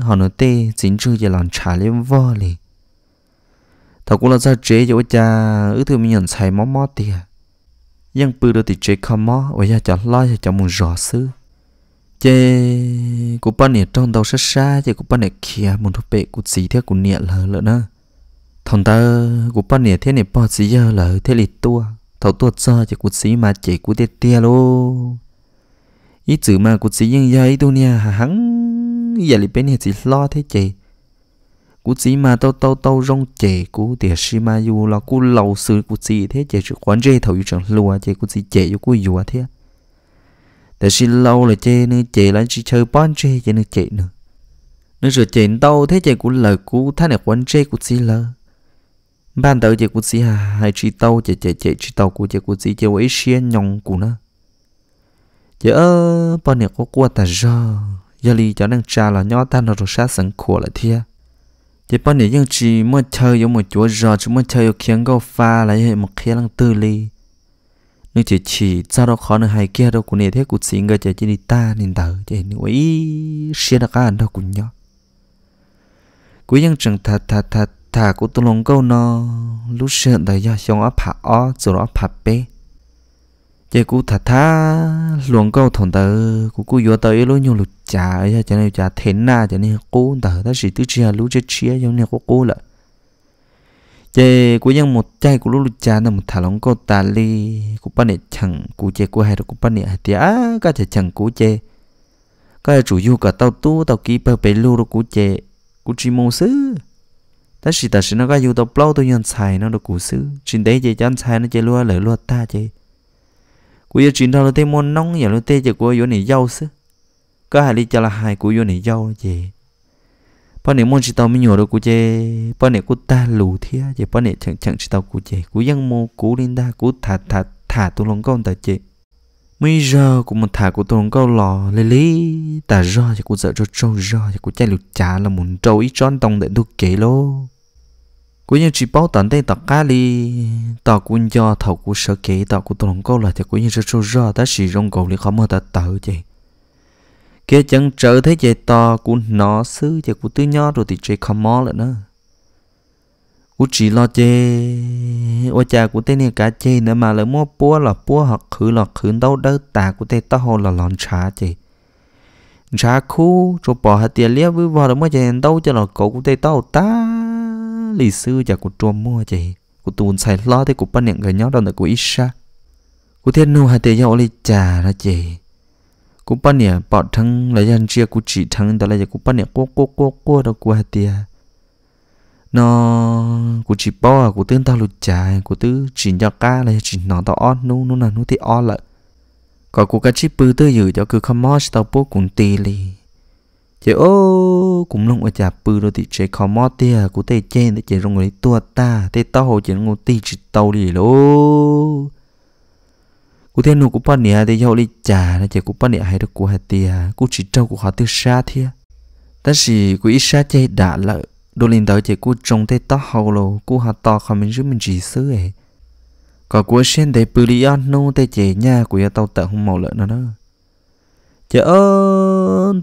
A: họ nửa tê chính chưa giờ làm trả lên vò liền thằng cũng là ra chế cho cha ước thương mình nhận xài mó mó tìa à. nhưng bự đôi thì chế không mó ở nhà chọn lo cho chọn muốn rõ sư chế của bạn này trong đầu sát xa chế của bạn này kia muốn thúc bệ của gì thế của nhẹ là lợ nữa thằng ta của bạn này thế này bỏ gì giờ là thế lì tua thằng tua cho chế của gì mà chế của tê tê lô ít chữ mà của gì nhưng giờ ấy tôi nè hắn giờ lì bên này chỉ lo thế chế cú chỉ mà tao tao tao rong chè cú để xí mà dù là cú lâu sư cú chỉ thế chè chữ quán chè thầu chẳng lùa chè cú chỉ chè yêu cú dù thế để xí lâu là chè nữa chè là chỉ chơi bán chè chè nữa chè nữa nữa rồi chè đâu thế chè cú lời cú thay này quán chè cú chỉ lơ ban đầu chè cú chỉ hai chỉ tao chè chè chè chỉ tao cú chè cú chỉ chè ấy xiên nhong cú nữa chè ơ này có qua ta giờ giờ lì cho năng trà là nhỏ ta nó rồi sát sẵn khổ là thiệt chỉ bao nhiêu những chỉ muốn chơi giống một chỗ rồi, chúng muốn chơi khiến gấu pha lại hệ một khi lăng tư li nhưng chỉ chỉ sao đó khó nữa hay kia đâu cũng nè thế cũng xin người chỉ chỉ đi ta nên tờ chỉ nên ấy xia đặc ăn đâu cũng nhỏ cuối nhưng chẳng thà thà thà thà cũng tôi lòng câu nó lúc sợ đời do xong áp hạ ó rồi áp hạ bé chế cú thà thà luồng câu thằng tớ cú cú vô tới lối nhiều lục trả ấy cho nên trả thén na cho nên cú tớ ta chỉ tứ chia lú chết chia cho nên cú cú lại chế cú nhân một chai cú lú lục trả nằm thà lòng câu tà li cú bắt nè chẳng cú chế cú hay rồi cú bắt nè hay á cả chế chẳng cú chế cả chủ yếu cả tàu tu tàu kí bờ bể lú rồi cú chế cú chỉ mông sứ ta chỉ ta chỉ nó cả yếu tao plau tao nhận xài nó được cú sứ trên đấy chế chăn xài nó chế lúa lỡ lúa ta chế กูจะจีนเราเตมอนน้องอย่างเราเตจะกูอยู่ในเย้าซึก็หายลิจะละหายกูอยู่ในเย้าเจป้อนเนี่ยมอนชิตาไม่หยดกูเจป้อนเนี่ยกูตาหลูเทียเจป้อนเนี่ยฉังฉังชิตากูเจกูยังโมกูลินดากูถาถาถาตุลงก้อนแต่เจ mấy giờ cũng một thả của tôi câu lò lê lý ta do thì cũng sợ cho trâu do thì cũng chạy lụt trả là muốn trâu ít tròn tông để đục kế lô cú như chỉ bảo tận đây tọt cá li tọt cú cho thầu cú sợ kỹ tọt cú tụng câu là thì cú như sẽ sâu ra ta chỉ rong cầu li khó mơ ta tự chị kia chân trở thế chị to cú nó xứ chị cú tư nho rồi thì chơi không mò là nữa cú chỉ lo chơi ô cha cú tên này cả chơi nữa mà lỡ mua búa là búa hoặc khử là khử đâu đâu tà cú tên tao hồ là lòn trả chị trả khu rồi bỏ hạt tiền liếc với vợ là mua chè đâu cho là cậu cú tên tao ta lì sư chả của trò mua chị của tuôn xài lo thế của ba niệm người nhó đâu là của isha của thiên nu hai tề yêu lì trà đó chị của ba niệm bọn thằng là dân chia của chỉ thằng đó là của ba niệm cô cô cô cô đó của hai tia, nó của chỉ bo à của tương tao lụt trà của tứ chỉ cho ca là chỉ nó tao on nu nu là nu thì on lại còn của cái chị bự tư dự cho cứ không mất tao bố cũng tì lì chế ô cũng lông ở chả bự đôi thì chế khó mót tia cũng tê trên để chế rong người tua ta tê to hồ chế ngô tì chỉ tàu đi lô cũng thế nụ cũng bắt nè tê yêu đi chả nó chế cũng bắt nè hay được cũng hay tia cũng chỉ trâu cũng họ tiêu xa thia ta chỉ cũng ít xa chế đã lợ đồ linh tới chế cũng trông tê to hồ lô cũng họ to khỏi mình chứ mình chỉ xứ ấy có của sen tê bự đi ăn nô tê chế nha cũng yêu tàu tận không màu lợn nó đó chế ơi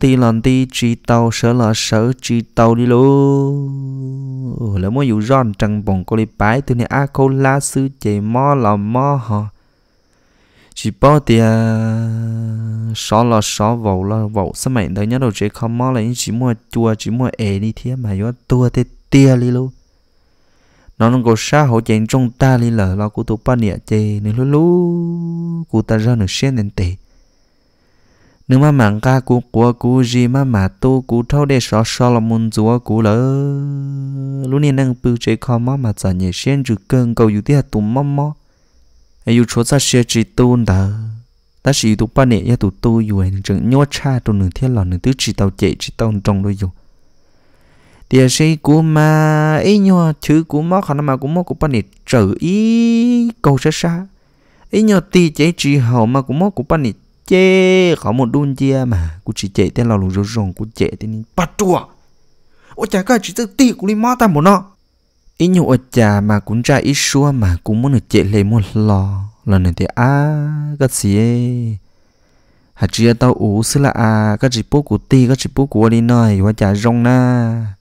A: thì lần thì chỉ tàu sợ là sợ chỉ tàu đi lô là mua dù ron trăng bồng có đi bái từ nay a cô la sư chế mò là mò hả chỉ bỏ thì sợ là sợ vẩu là vẩu sao mày thấy nhớ đâu chế không mò là chỉ mua chua chỉ mua ế đi thế mà yếu tua thế tia đi lô nó nó có xa hỗ trợ trong ta đi lờ lo của tụi ba nhẹ chê nên lú lú của ta ra nửa xe nên tệ nếu mà mạng ca của của của gì mà mà tu của thâu để so so là muốn chúa của lỡ lúc này đang bự chế khó mà mà giờ nhảy xuyên chữ cơn cầu yếu tiếc tụm mắm mò ai yêu chúa ta xe chỉ tu đó ta chỉ tu ba nẻ ya tu tu yếu anh chẳng nhớ cha tu nửa thiên lò nửa tứ chỉ tàu chạy chỉ tàu trong đôi yếu thì sĩ của mà ấy nhau chữ của mò khả năng mà của mò của ba nẻ trở ý cầu sẽ xa ấy nhau tì chế chỉ hậu mà của mò của ba nẻ chế có một đun chia mà cụ chỉ chạy tên là lùng rồng rồng cụ chạy tên bắt chua ô chả có chỉ tự ti cụ đi mót ta một nó ít nhiều ô chả mà cũng ra ít xua mà cũng muốn được chạy lấy một lò lần này thì à cái gì hạt chia tao ủ xí là à cái chỉ bố cụ ti cái chỉ bố cụ đi nơi và chả rong na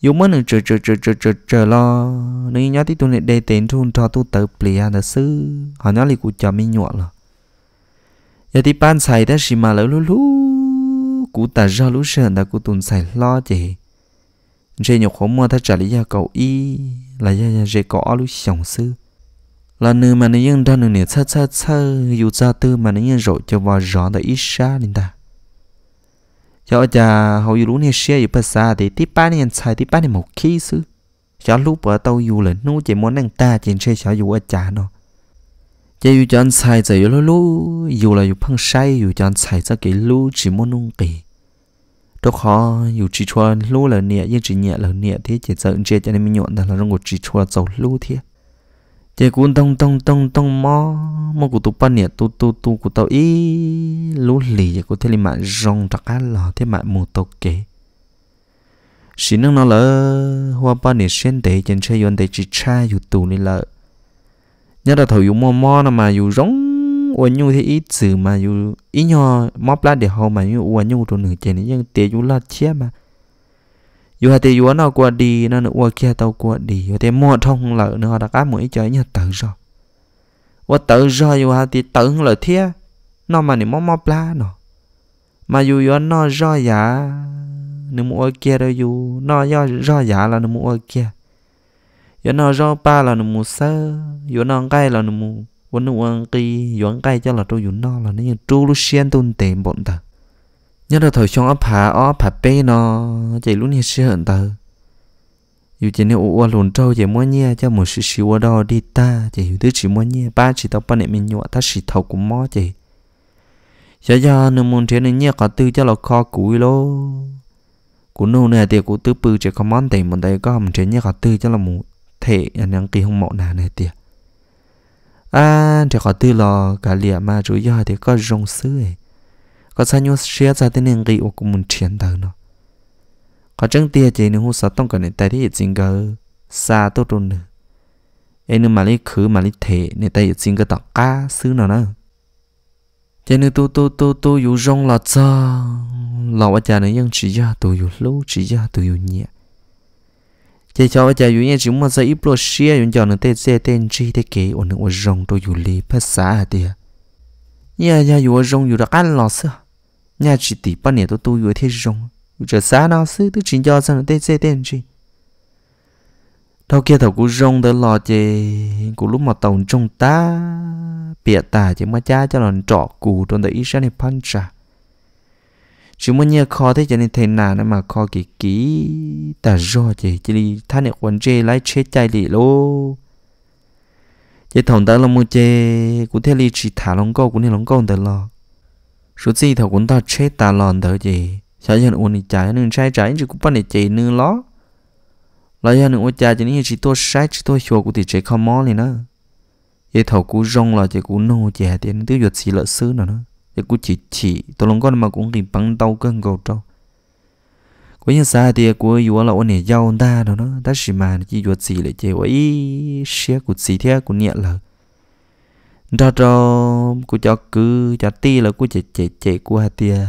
A: dù mới nữa chờ chờ chờ chờ chờ chờ lo nên nhớ tí tôi này đề tiền thun cho tôi tự plea là sư họ nhớ là cụ chờ mi nhọ rồi giờ thì ban xài đã xì mà lỡ lú lú cụ ta ra lú sơn đã cụ tụn xài lo chị rê nhục khổ mua ta trả lý do cậu y là do do rê có lú sòng sư là nữ mà nữ nhân ra nữ nè xa xa xa dù xa tư mà nữ nhân rộ cho vào rõ đã ít xa nên ta cho cha hầu như lú nè xe dù bớt xa thì tí ba nè xài tí ba nè một khí sư cho lú bà tàu dù lên nô chỉ muốn nàng ta chỉ xe xảo dù ở cha nó giờ yêu cho anh xài giờ yêu lú lú yêu là yêu phăng say yêu cho xài ra cái lú chỉ muốn nung kỳ đó khó yêu chỉ cho lú là nhẹ nhưng chỉ nhẹ là nhẹ thế chỉ sợ anh chơi cho nên mình nhọn là nó ngồi chỉ cho dầu lú thế Chỉ cũng tông tông tông tông mò mò của tụ pan nhẹ tụ tụ tụ của tàu ý lú lì chỉ có thể là mà rong trắc á lò thế mà mù tàu kế xin nó là hoa ban nhẹ xuyên tế trên chơi yon tế chỉ cha yêu tụ nên là nhớ là thầu dùng mò mò là mà dù giống uốn nhu thì ít xử mà dù ít nhò móc lá để hậu mà như uốn nhu trong nửa chén nhưng tê dù là chia mà dù hà tê dù nó qua đi nó nữa qua kia tàu qua đi dù tê mò thông lợ nó đã cá mũi chơi nhớ tự do, qua tự rồi dù hà tê tự lợ thiết, nó mà nè móc móc lá nó mà dù dù nó do giả nếu mua kia đâu dù nó do do giả là nếu mua kia yo nó cho ba là nó mù sơ yo nó cái là nó mù vốn nó ăn cái yo ăn cho là tôi yo nó là nó như tru lu xiên tôn tiền bọn ta nhớ là thời trong ấp hà ó phà pe nó chạy luôn như sẽ hận ta dù chỉ nếu ua lùn trâu chỉ mua nhia cho một sự siêu đó đi ta chỉ hiểu thứ chỉ mua nhia ba chỉ tao ba này mình nhọ ta chỉ thầu cũng mó chỉ cho cho nếu muốn thế này nhia có tư cho là kho củi lô cũng nô này thì cũng tư bự chỉ có món tiền mình đây có mình thế nhia có tư cho là một thể nhang kỳ hung mộ nà này tiệt à thì có tư lo cả lìa mà chú yếu thì có rong sứ ấy có sao nhau xé ra tên nên kỳ ô cũng muốn chiến đấu nó có chân tia chỉ nếu hú sao tông này tại thì chính cơ xa tốt luôn nữa em nếu mà lấy khứ mà lấy thể này tại chính cơ tặng cá sứ nó nữa cho nên tôi tôi tôi tôi dù rong là sao lão cha này vẫn chỉ ra tôi dù lâu chỉ ra tôi dù nhẹ chỉ cho cha yếu nhé chúng mà sẽ ít lo xia yếu cho nó tê xe tên chi thế kế ổn định ở rong tôi yếu lý phát xá à tìa nhà nhà yếu rong yếu đặc ăn lò sơ nhà chỉ tỷ bao nè tôi tôi yếu thế rong yếu chờ xá nào sư tôi chỉ cho sang tê xe tên chi đâu kia thầu cú rong tới lò chê cú lúc mà tàu trong ta bịa ta chỉ mà cha cho nó trọ cụ trong tới ít sáng này pan trà chúng mình nhớ khó thế cho nên thế nào nữa mà khó kỳ kỹ ta rõ chứ chỉ đi thay nè quan chê lái chế chạy đi lô chế thằng ta làm một chế cũng thế đi chỉ thả lòng câu cũng như lòng câu được lo số gì thằng cũng ta chế ta lòn được chứ sao giờ uống đi chạy nên trái trái chỉ cũng bắt để chế nữa lo lo giờ nữa chạy cho nên chỉ tôi sai chỉ tôi chùa cũng thì chế không mó này nữa vậy thầu cũng rong là chỉ cũng nô chè thì nó tiêu dột xì lợn xứ nữa nữa giờ cũng chỉ chỉ tôi lòng con mà cũng tìm bằng đau cơn cầu trâu có những xa thì của vua là ôn này giàu ta đó nó ta chỉ mà chỉ vua gì lại chơi với xe của gì thế của nhẹ là đó cho của cho cứ cho ti là của chạy chạy chạy của hai tia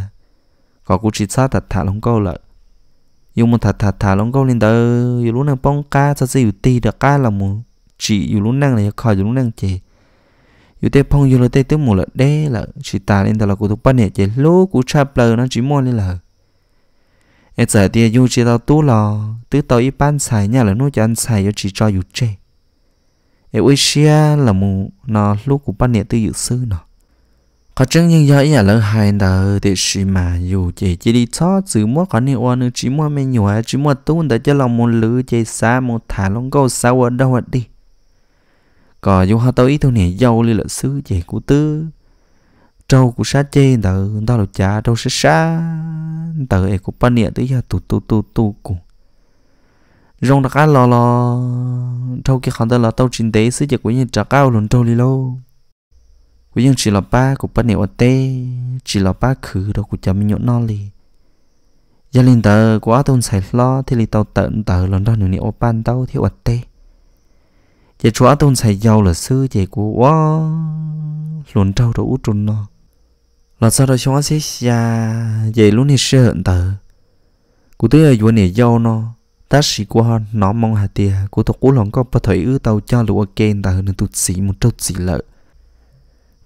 A: có của chỉ xa thật thả lòng câu là dùng một thật thật thả lòng câu lên đó dù lúc nào bong ca cho gì ti được ca là một chỉ dù lúc nào này khỏi dù lúc nào chơi yu te phong yu lo te tới mù là đê là chỉ ta lên ta là cụ thuộc bắt nè chế lô cụ cha bờ nó chỉ mua lên là em giờ tia yu chỉ tao tu lò tứ tao ít ban xài nhà là nó cho ăn xài cho chỉ cho yu chê em ui xia là mù nó lô cụ bắt nè tư yu sư nó có chứng nhưng do ý là hai đời thì xì mà dù chỉ chỉ đi cho chữ mua có nhiều anh chỉ mua mấy nhiều chỉ mua tuôn để cho lòng một lứa chỉ xa một thả lông câu xa ở đâu đi có dù họ tôi ít thôi nè dâu lên lợi sứ gì của tư trâu của sát chê tờ tao là cha trâu sát sát tờ ấy của ban nhẹ tới giờ tu tu tu tu cùng rong đặc lo lo trâu kia khăn tao là tao trình tế sứ gì của nhà trà cao luôn trâu li lô của những chỉ là ba của ban nhẹ ở tê chỉ là ba khử đâu của cha mình nhộn non lì gia linh tờ của tao xài lo thì lì tao tận tớ lần đó nửa nhẹ ở ban tao thì ở tê chị chúa tôn xài giàu là sư chị của quá luôn trâu đồ trôn nó là sao đó chúng sẽ xa vậy luôn này sẽ hận tờ của tới ở vua này giàu nó ta sĩ của họ nó mong hạt tiền của tôi cũng lòng có bất thủy ư tàu cho lụa kênh tờ được tụt sĩ một chút sĩ lợi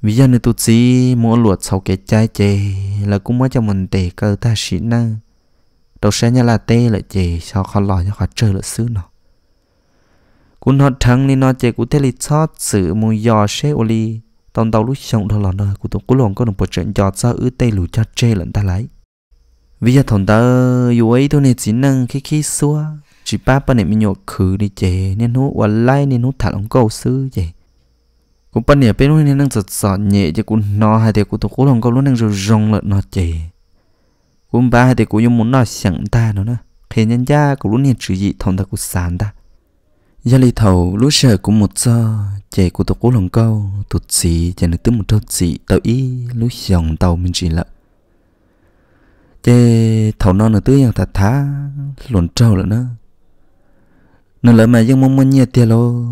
A: vì giờ nên tụt sĩ mua luật sau cái trái chè là cũng mới cho mình tề cơ ta sĩ năng đầu sẽ nhà là tê lại chè cho khó lo cho khó chơi lại xứ nó กูนอดทั้งนี่นอเจกูเทลิชอดสื่อมูยอเชโอลีตอนเตาลุชงทอลอนเออกูตกูหลงก็หนุ่มปวดเจนยอดซาอื้อเตลูจัดเจหลันตาไหลวิยาถอนเตออยู่ไอ้ตัวเนี่ยจีนังขี้ขี้ซัวจีป้าปนเนี่ยมีโยกคือดิเจเนี่ยนู้วันไล่เนี่ยนู้ถัดองกูซื้อเจกูปนเนี่ยเป็นนู้เนี่ยนั่งสดสอดเย่จะกูนอให้เด็กกูตกูหลงก็รู้นั่งจะรงเลยนอเจกูบ้าให้เด็กกูยมุนนอเสียงตาเนาะนะเขียนยันยากูรู้เนี่ยจีจีถอนเตกูสานตา gia lý thầu lúa sợ của một giờ chạy của tàu cố lòng câu tụt xì chạy được tới một trâu xì tàu y lúa dòng tàu mình chỉ lợ chạy thầu non là tới nhà thật thá lộn trâu lận nữa nó lỡ mà dân mong muốn nhà tiền lô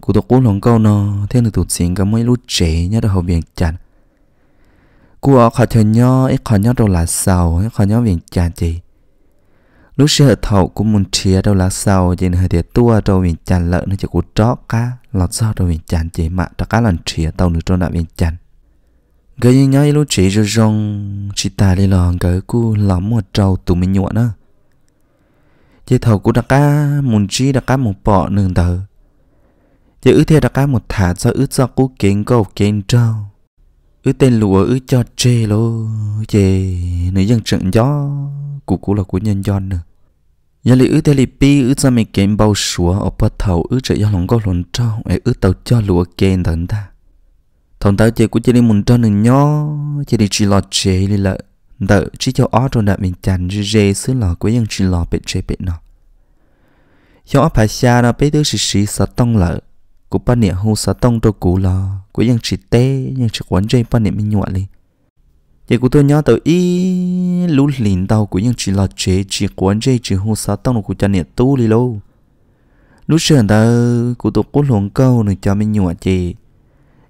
A: của tàu cố lòng câu nó thế là tụt xì cả mấy lúa trẻ nhớ được hậu viện chặt của họ khỏi nhau ấy khỏi nhau rồi là sầu ấy khỏi nhau viện chặt chị lúc sợ thầu của muốn chia đâu là sau, trên hơi tiệt tua rồi mình chăn lợn nó chỉ có chó cá lọt sau rồi mình chăn chế mạ cho cá lần chia tàu nữa trong đã mình chăn gợi như nhói lúc chỉ rồi rong chỉ ta đi lò gỡ cu lắm một trâu tụi mình nhuận á chế thầu của đã cá muốn chi đã cá một bọ nương tờ chế ước theo đã cá một thả cho ước cho cú kiến cầu kiến trâu ư tên lùa ư cho chê lô chê nữ dân trận gió cụ cũ là của nhân dân nữa giờ lì ư tên lì pi ư cho mình kiếm bao sủa ở bờ thầu ư chạy do lòng có lồn trâu ấy ư tàu cho lùa kèn thần ta thằng tao chê của chê đi mùng cho nừng nhó chê đi chỉ lò chê lì lợ đợi chỉ cho ó trong đạp mình chành rì rê xứ lò của dân chỉ lò bệt chê bệt nọ do ó phải xa nó bế tứ sĩ sĩ sợ tông lợ của ba niệm hô sợ tông cho cụ lò của dân chị tê dân chị quán dây ba niệm mình nhọa li vậy của tôi nhớ tới y lũ lìn tàu của dân chị lọt chế chị quán dây chỉ hồ sa tông của cha niệm tu li lâu lúc sườn ta của tôi cố luận câu này cho mình nhọa chị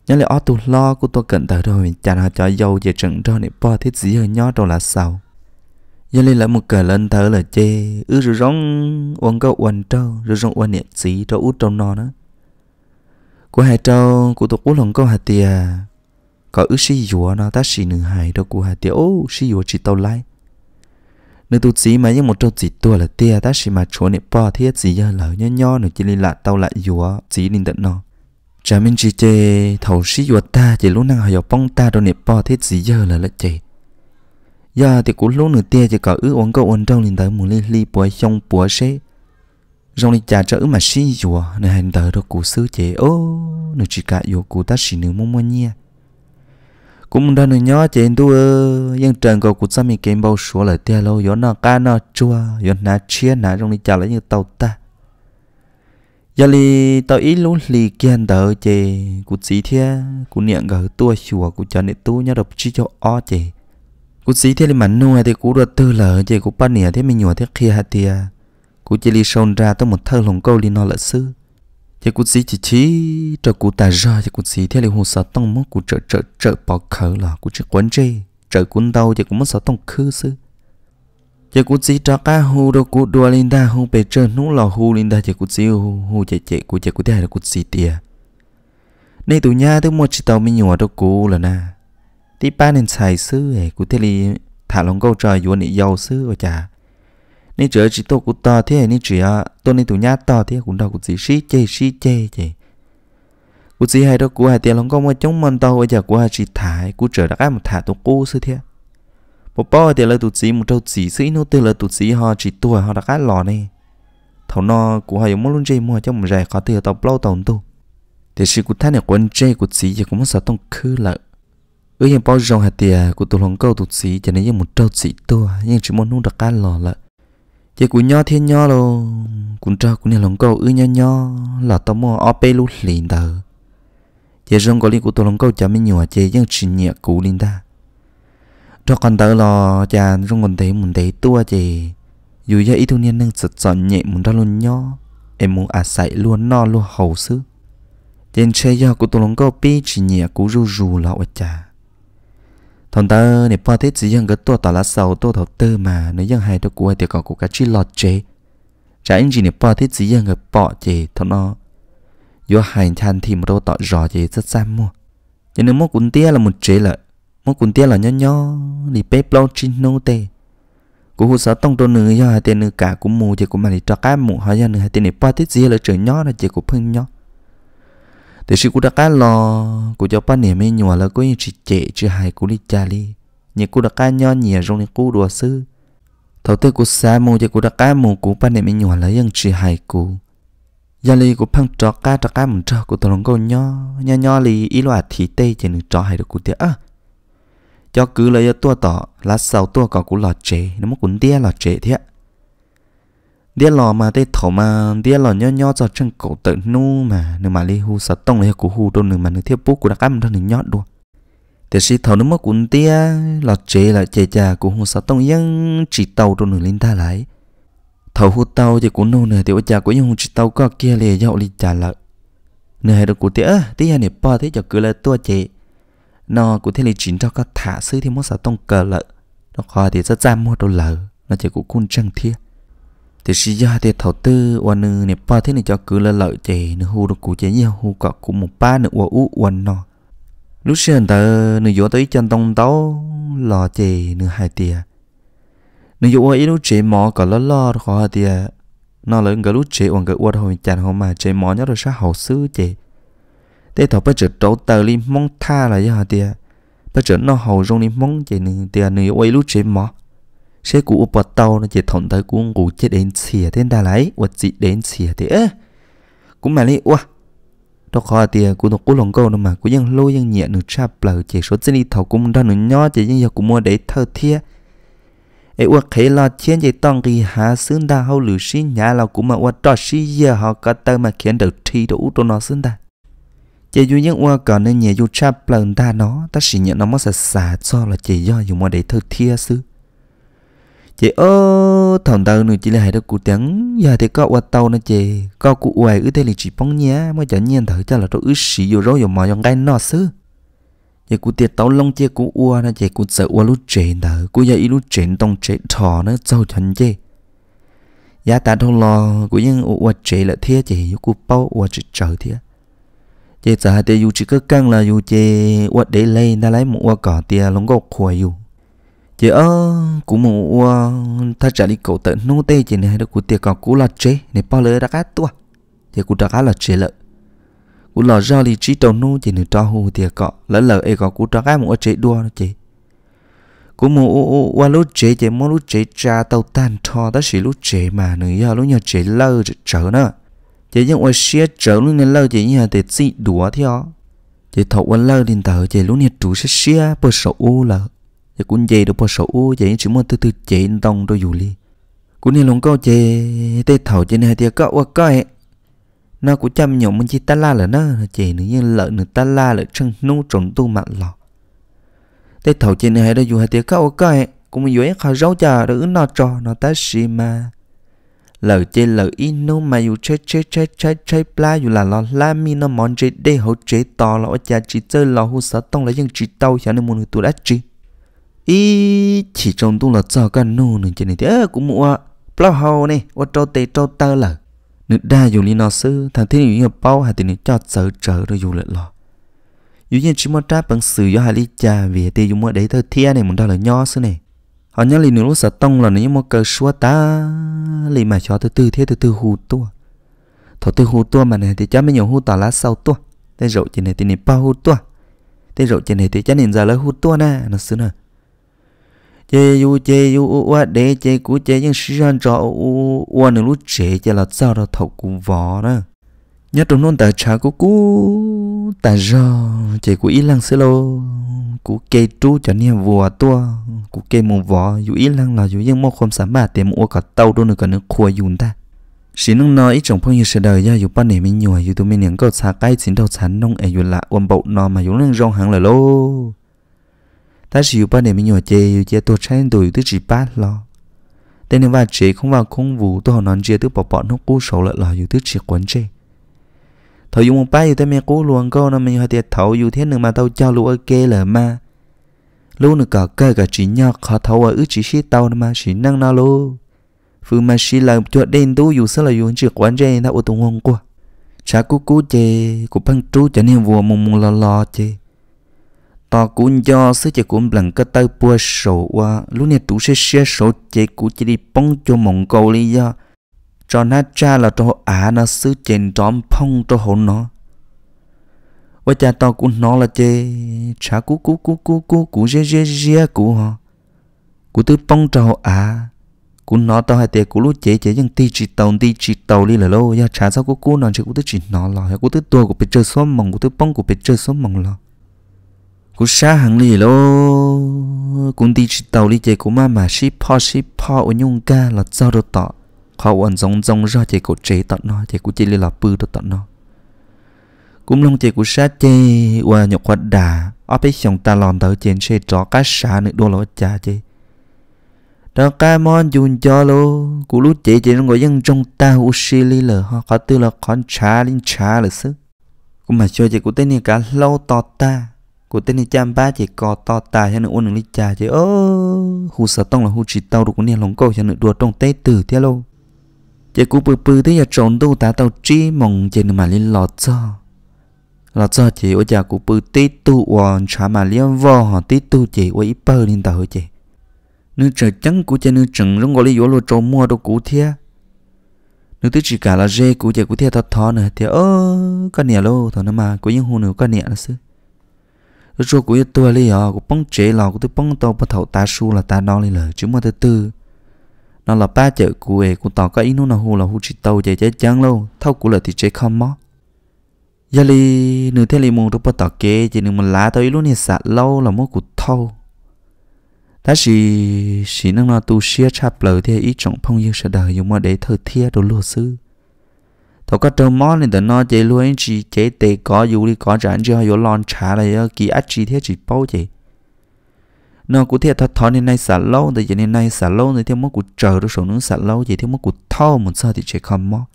A: nhớ lại ở tôi lo của tôi cận tới rồi cha nó cho dâu về trận cho niệm ba thiết gì hơi nhớ đâu là sao giờ lên lại một cờ lên thở là chê ư rồi rong uống câu uống trâu rồi rong uống niệm gì cho út trong nó nữa của hai trâu của tôi cũng lòng câu hà tiề có ước sĩ dùa nó ta sĩ nửa hài đâu của hà tiề ô sĩ dùa chỉ tàu lai nửa tụt sĩ mà nhưng một trâu chỉ tua là tia ta sĩ mà chỗ này bò thiết gì giờ lỡ nho nho nửa chỉ liên lại tàu lại dùa chỉ nên tận nó cha mình chỉ chê thầu sĩ dùa ta chỉ lúc nào họ bông ta đâu này bò thiết gì giờ là lại chê giờ thì cũng lúc nửa tia chỉ có ước uống câu uống trâu liền tới muốn liên li bùa xong bùa xế rong đi chả trở mà xin chùa nơi hành tờ đó cụ xứ chế ô nơi chỉ cả vô cụ ta xin nữ mong mong nha. cũng đang nơi nhỏ chế tu ơ nhưng trần cầu cụ sao mình kém bao số lời tia lâu gió nó ca nó chùa, gió nó chia nó rong đi cha lấy như tàu ta giờ li tàu ít lúc li kiên tờ chế cụ xí thia cụ niệm gỡ tu chùa cụ cho nệ tu nhá đọc chi cho o chế cụ xí thia li mà nuôi thì cụ được tư lợi chế cụ ba nỉa thế mình nhủa thế kia hạt tiền. Cú chỉ li sông ra tới một thơ lồng câu li nó lợ sư Thế cú sĩ chỉ chí trở cú tà ra Thế cú sĩ thế li hồ sở tông mất cú trợ trợ trợ bỏ khở là cú chỉ quấn chê trợ cuốn đau thế cú mất sợ tông khư sư Thế cú sĩ trở cá hù đồ cú đùa linh đa hù bề trở nú lò hù linh đa Thế cú sĩ hù hù chạy chạy cú chạy cú thế là cú sĩ tìa Này tụi nhà tới một chỉ tàu mi nhỏ đồ cú là na Tí ba nên xài sư ấy cú thế li thả lòng câu trời vô nị dầu sư và chả nên chở chỉ tôi cũng to thế nên chỉ à, tôi nên tụi nhát to thế cũng đâu cũng gì xí chê xí chê chê cũng gì hay đâu, cũng hay tiền lòng công mà chống mình tao bây giờ cũng hay chỉ thải cũng chở đã cái một thả tôi cô sư thế một bao tiền là tụi chỉ một trâu chỉ sĩ nó tiền là tụi chỉ họ chỉ tuổi họ đã cái lò này thầu nó cũng hay muốn luôn chơi mua cho một rẻ khó tiền tao lâu tàu tu thế sự cũng thay này quân chơi cũng chỉ giờ cũng sợ tông khư lợi ư yên bao rong hạt tiền của tôi lòng câu tụi chỉ cho nên một trâu chỉ tuổi nhưng chỉ muốn nuôi được cái lò lợ chế cũng nho thiên nho lô cũng trao cũng nhà lòng câu ư nho nho là tao mua pe lúc liền tờ chế rong có liên của tôi lòng câu cho mấy nhỏ chế dân chỉ nhẹ cú liền ta cho còn tớ lo cha rong còn thấy muốn thấy tua chế, dù cho ít thu niên nâng sật sọn nhẹ muốn ra luôn nho em muốn à sải luôn no luôn hầu sức trên xe do của tôi lòng câu pi chỉ nhẹ cú rù rù là ôi cha thằng ta nè pa thế chỉ rằng cái tua tả lá sầu tua thầu tư mà nếu rằng hai đứa của thì còn của cái chi lọt chế trái anh chỉ nè pa thế chỉ rằng cái bỏ chế thằng nó do hành than thì một đôi tọt rõ chế rất xa mua cho nên mỗi cuốn tia là một chế lại mỗi cuốn tia là nho nhỏ thì bé bao chín nô tê cũng hồ sơ tông đồ nữ do hai tên nữ cả cũng mù chế cũng mà thì cho cái mù họ do nữ hai tên nè pa thế chỉ là trời nhỏ là chế cũng phân nhỏ thì sự cú đã cá lò cô cho ba niệm nhỏ là cô chỉ chạy chứ hai cô đi cha đi nhẹ cô đã cá nho nhẹ trong này cô đùa sư thầu tư cô xa mù cho cô đã cá mù cú ba niệm nhỏ là vẫn chỉ hai cô, giờ lì cú phăng trọ cá trọ cá mình trọ cú thằng con nhỏ nhỏ nhỏ lì ý loạt thì tê chỉ nên trọ hai được cú tiếc à cho cứ lấy tua tỏ lá sau tua cỏ cú lọt chế nó mất cuốn tia lọt chế thế đĩa lò mà tê thổ mà đĩa lò nhỏ nhỏ cho chân cổ tự nu mà nếu mà li hu sợ tông lấy cú hu đôi nếu mà nếu thiếu bút của đã cắm thân thì nhót đua để sĩ thầu nó mất cuốn tia lò chế là chế trà của hu sợ tông yên chỉ tàu đôi nửa linh ta lại thầu hu tàu thì cũng nô thì tiểu trà của những chỉ tàu có kia lì dạo li trả lợ nửa được của tia tia này po thế cho cứ là tua chế nó của thế lì chín cho các thả sư thì mất sợ tông cờ lợ nó khó thì rất ra mua đôi lợ nó chỉ của cun chân thiệt thì sĩ gia thì thầu tư quan nữ nè ba thế này cho cứ là lợi chè nữ hu đó cụ chè nhau hu cọ cụ một ba nữ ua u quan nọ lúc xưa anh ta nữ vô tới chân tông táo lò chè nữ hai tia nữ vô ấy lúc chè mò cọ lo lo khó hai tia nó lớn cái lúc chè uống cái uất hồi chặt hôm mà chè mỏ nhớ rồi sao hậu sư chè thế thầu bây giờ trâu tờ li mong tha là gì hai tia bây giờ nó hậu rong li mong chè nữ tia nữ vô ấy lúc chè mỏ sẽ cú bỏ tàu nó chỉ thòng tới cú ngủ chết đến xìa tên ta lấy và chỉ đến xìa thế á cũng mà lấy quá đó khó thì cú nó cú lòng câu nó mà nhẹ nửa cha bờ chỉ số chân đi thầu cũng ra nửa nho chỉ nhưng giờ cú mua để thơ thia ấy uất khế lo chiên chỉ tông kỳ hạ xương ta hậu lử xí nhà là cũng mà uất đó xí giờ họ có tơ mà khiến đầu thi đủ tụi nó xương ta chỉ dù những uất còn nên nhẹ dù cha bờ ta nó ta chỉ nhận nó mất sạch sạch cho là chỉ do dùng mua để thơ thia xưa chị ơ thằng tao nữa chỉ là hai đứa cụ tiếng giờ thì có qua tàu nữa chị có cụ hoài ư thế là chỉ bóng nhá mới chẳng nhiên thử cho là tôi ư sĩ vô rồi mà dòng cái nọ xứ giờ cụ tiệt tàu lông chê cụ ua nữa chị cụ sợ ua lúc chuyện thử cụ giờ ít lúc chuyện tông chuyện thò nữa sâu chẳng chê giá ta thôn lo của những ua chuyện là thế chị cụ bao ua chuyện trời thế chị sợ hai tê dù chỉ có căng là dù chị ua để lên ta lấy một ua cỏ tia lông gốc khoai dù chị ơ cũng mù à, thay trả đi cổ tận nô tê chị này đó của tiệc còn cũ là chế để bao lời đã cá tua chị cũng đã cá là chế lợi cú lò do đi trí đầu nô chị nửa cho hù tiệc cọ lỡ lỡ ấy còn cú cho cá một chế đua chị cú mù qua lúc chế chị mua lúc chế cha tàu tan thò đó chỉ lúc chế mà nửa giờ à, lúc nhà chế lơ chở nữa chị những qua xe chở lúc nhà lơ chị nhà để chị đùa theo chị thọ qua lơ điện tử chị lúc nhà chủ sẽ xe bơ sầu u lợ giờ cũng về được bao số vậy chỉ muốn từ từ chế đông đôi dù li cún nên lòng câu chế tê thầu chế hai thì cậu qua coi nó cũng chăm nhỏ mình chỉ ta la là nó chế nữa như lợn nữa ta la là chân nô trộn tu mặt lọ tê thầu chế hai đôi dù hai tiếng cậu qua coi cũng mình dưới khó rau chờ đỡ nó trò nó ta xì mà lỡ chế lỡ in nô mà dù chế chế chế chế chế pla dù là lo la mi nó món chế đê hậu chế to lọ cha chỉ chơi lọ hú sợ tông là dân chỉ tàu cho nên muốn tụ đã chỉ ý chỉ trong tu là cho cái nô nữa trên này thế cũng mua bao hầu này ô cho tê cho tơ là nữ đa dùng lý nó sư thằng thiên những hợp bao hà tình cho sợ trở rồi dùng lệ lò dù nhiên chỉ mua tráp bằng sự do hai lý cha vì thì dùng mua đấy thôi thiên này muốn đau là nho sư này họ nhớ lý nửa lúc sợ tông là nếu mua cờ xua ta Lì mà cho từ từ thế từ từ hù tua thọ từ hù tua mà này thì cha mới nhiều hù tỏ lá sau tua Thế rộ trên này thì nè bao hù tua Thế rộ trên này thì cha nên giờ lấy hù tua na nó sư nào chế u chế u u u để chế cú chế những sự ăn trọ u u nửa lúc chế chế là sao đó thầu cũng vỏ đó nhất trong nôn tại cha của cú tại do chế của ý lăng xí lô của kê trú cho nên vua tua của kê mồm vỏ dù ý lăng là dù những mô không sám bà tìm mua cả tàu đô nữa cả nước khua dùn ta chỉ nông nói ít trong phong như sẽ đời ra dù ba này mình nhồi dù tụi mình những câu xa cái chín đầu chán nông ở dù là quần bộ nó mà dù nâng rong hàng là lô ta chỉ yêu ba để mình nhỏ chơi yêu chơi tôi tranh tôi tôi chỉ ba lo thế nên và chế không vào công vụ tôi nói chơi tôi bỏ bỏ nó cú sầu lại lo, yêu tôi chỉ quấn chơi thầu dùng một ba yêu tôi mẹ cú luôn câu nó mình hơi tiệt thầu, yêu thế nữa mà tao cho lũ ok là ma lũ nữa cả cơ cả chỉ nhau khó thầu ở ước chỉ xí tao mà chỉ năng nó luôn phụ mà chỉ là chuột đến tu dù sao là dùng chỉ quấn chơi tao ô tô ngon qua, cha cú cú chơi cú băng trú cho nên vua mùng mùng lo lo chơi tỏ cũng do sự chế cũng lần cái tay bùa sổ qua lúc này tụ sẽ xe sổ chế cũng chỉ đi bông cho mông cầu lý do cho nó cha là cho à nó sứ trên tróm phong cho hồn nó với cha tao cũng nó là chê cha cú cú cú cú cú cú rê rê rê cú họ cú tứ bông cho à cú nó tao hay tiệt cú lúc chế chế nhưng ti chỉ tàu ti chỉ tàu đi là lâu ya cha sao cú cú nó chỉ cú tứ chỉ nó là cú tứ tua của bị chơi số mông cú tứ bông của bị chơi số mông là cú xa hàng lì lô cũng đi chỉ tàu lì chơi của má mà ship po ship po ở nhung ca là sao đồ tọ họ vẫn giống giống ra chơi của chế tọt nó chơi của chơi là bự đồ tọt nó cũng long chơi của xa chơi qua nhục hoạt đà ở bên sông ta lòn tới trên xe chó cá xa nữa đô lỗ cha chơi đó cá món dùng cho lô cú lúc chế chơi nó gọi dân trong ta u xì lì lờ họ có tư là con trà linh trà là sức cũng mà chơi chơi của tên này cả lâu tọt ta của tên này chăm ba chỉ có to tài cho nên uống được ly trà chứ ô hù sợ tông là hù chỉ tàu được cũng nè lòng cầu cho nên đùa trong tế tử thế lô chỉ cú bự bự thế giờ trốn đâu ta tàu chi mong chỉ mà lên lọt cho lọt cho chỉ ôi giờ cú bự tí tu hoàn trả mà liên vò họ tí tu chỉ ôi ít bơ lên tàu chỉ nước trời trắng của cho nước trừng rong gọi là yếu lô trốn mua đâu cú thế nước tí chỉ cả là dê cú chỉ cú thế thật thọ nữa thì ô cái nẻ lô thọ nó mà cú những hù nữa cái nẻ là xứ rồi của yêu tôi li họ của bông chế lò của tôi bông tàu bắt thầu ta su là ta đo li lời chứ mà thứ từ nó là ba chợ của ấy của tàu có ý nó là hù là hù chỉ tàu chạy chạy chăng lâu thâu của là thì chế không mất. giờ li nửa thế li mùng tôi bắt tàu kế chỉ nửa mình lá tàu ý luôn này sạt lâu là mất của thâu ta chỉ chỉ năng là tu sửa chạp lời thì ý trọng phong yêu sẽ đời dùng mà để thờ thia đồ lúa xứ có có tơ mò nên tớ nó chế luôn chỉ chế tê có dù đi có chẳng chưa hay lon trả lại ờ, kỳ ách chi thế chỉ bao chị nó cũng thiệt thật thọ nên nay xả lâu thì giờ nên nay xả lâu thì theo mất cũng chờ đó số nó xả lâu thì theo mất cũng thao một sao thì chế không mò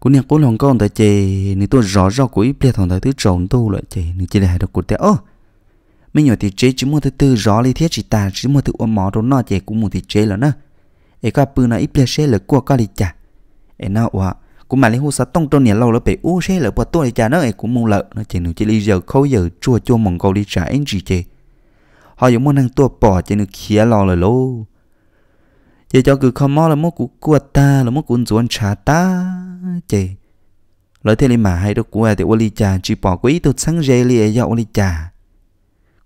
A: cũng nhà cũng lòng con tại chế nếu tôi rõ rõ của ít biết thằng tại thứ trồng tu lại chế nên chế này được cũng ơ mình nhỏ thì chế chứ muốn thứ tư rõ lý thiết chỉ ta chứ muốn thứ ôm mỏ đó nó chế cũng muốn thì chế là nó ấy các bữa này ít biết chế là của các lý chả ấy nào ạ cũng mà lấy hồ sa tông trôn nhà lâu là bị u xe là bữa tôi cha nó ấy cũng mong lợ nó chỉ nửa chỉ lý giờ khâu giờ chua chua mong cầu đi trả anh gì chê họ dùng món ăn tua bỏ chỉ nửa khía lo là lô chỉ cho cứ không mò là mốt của cua ta là mốt của anh trả ta chê lời thế mà hay đó của à, thì oli cha chỉ bỏ quý tôi sáng dây li do oli cha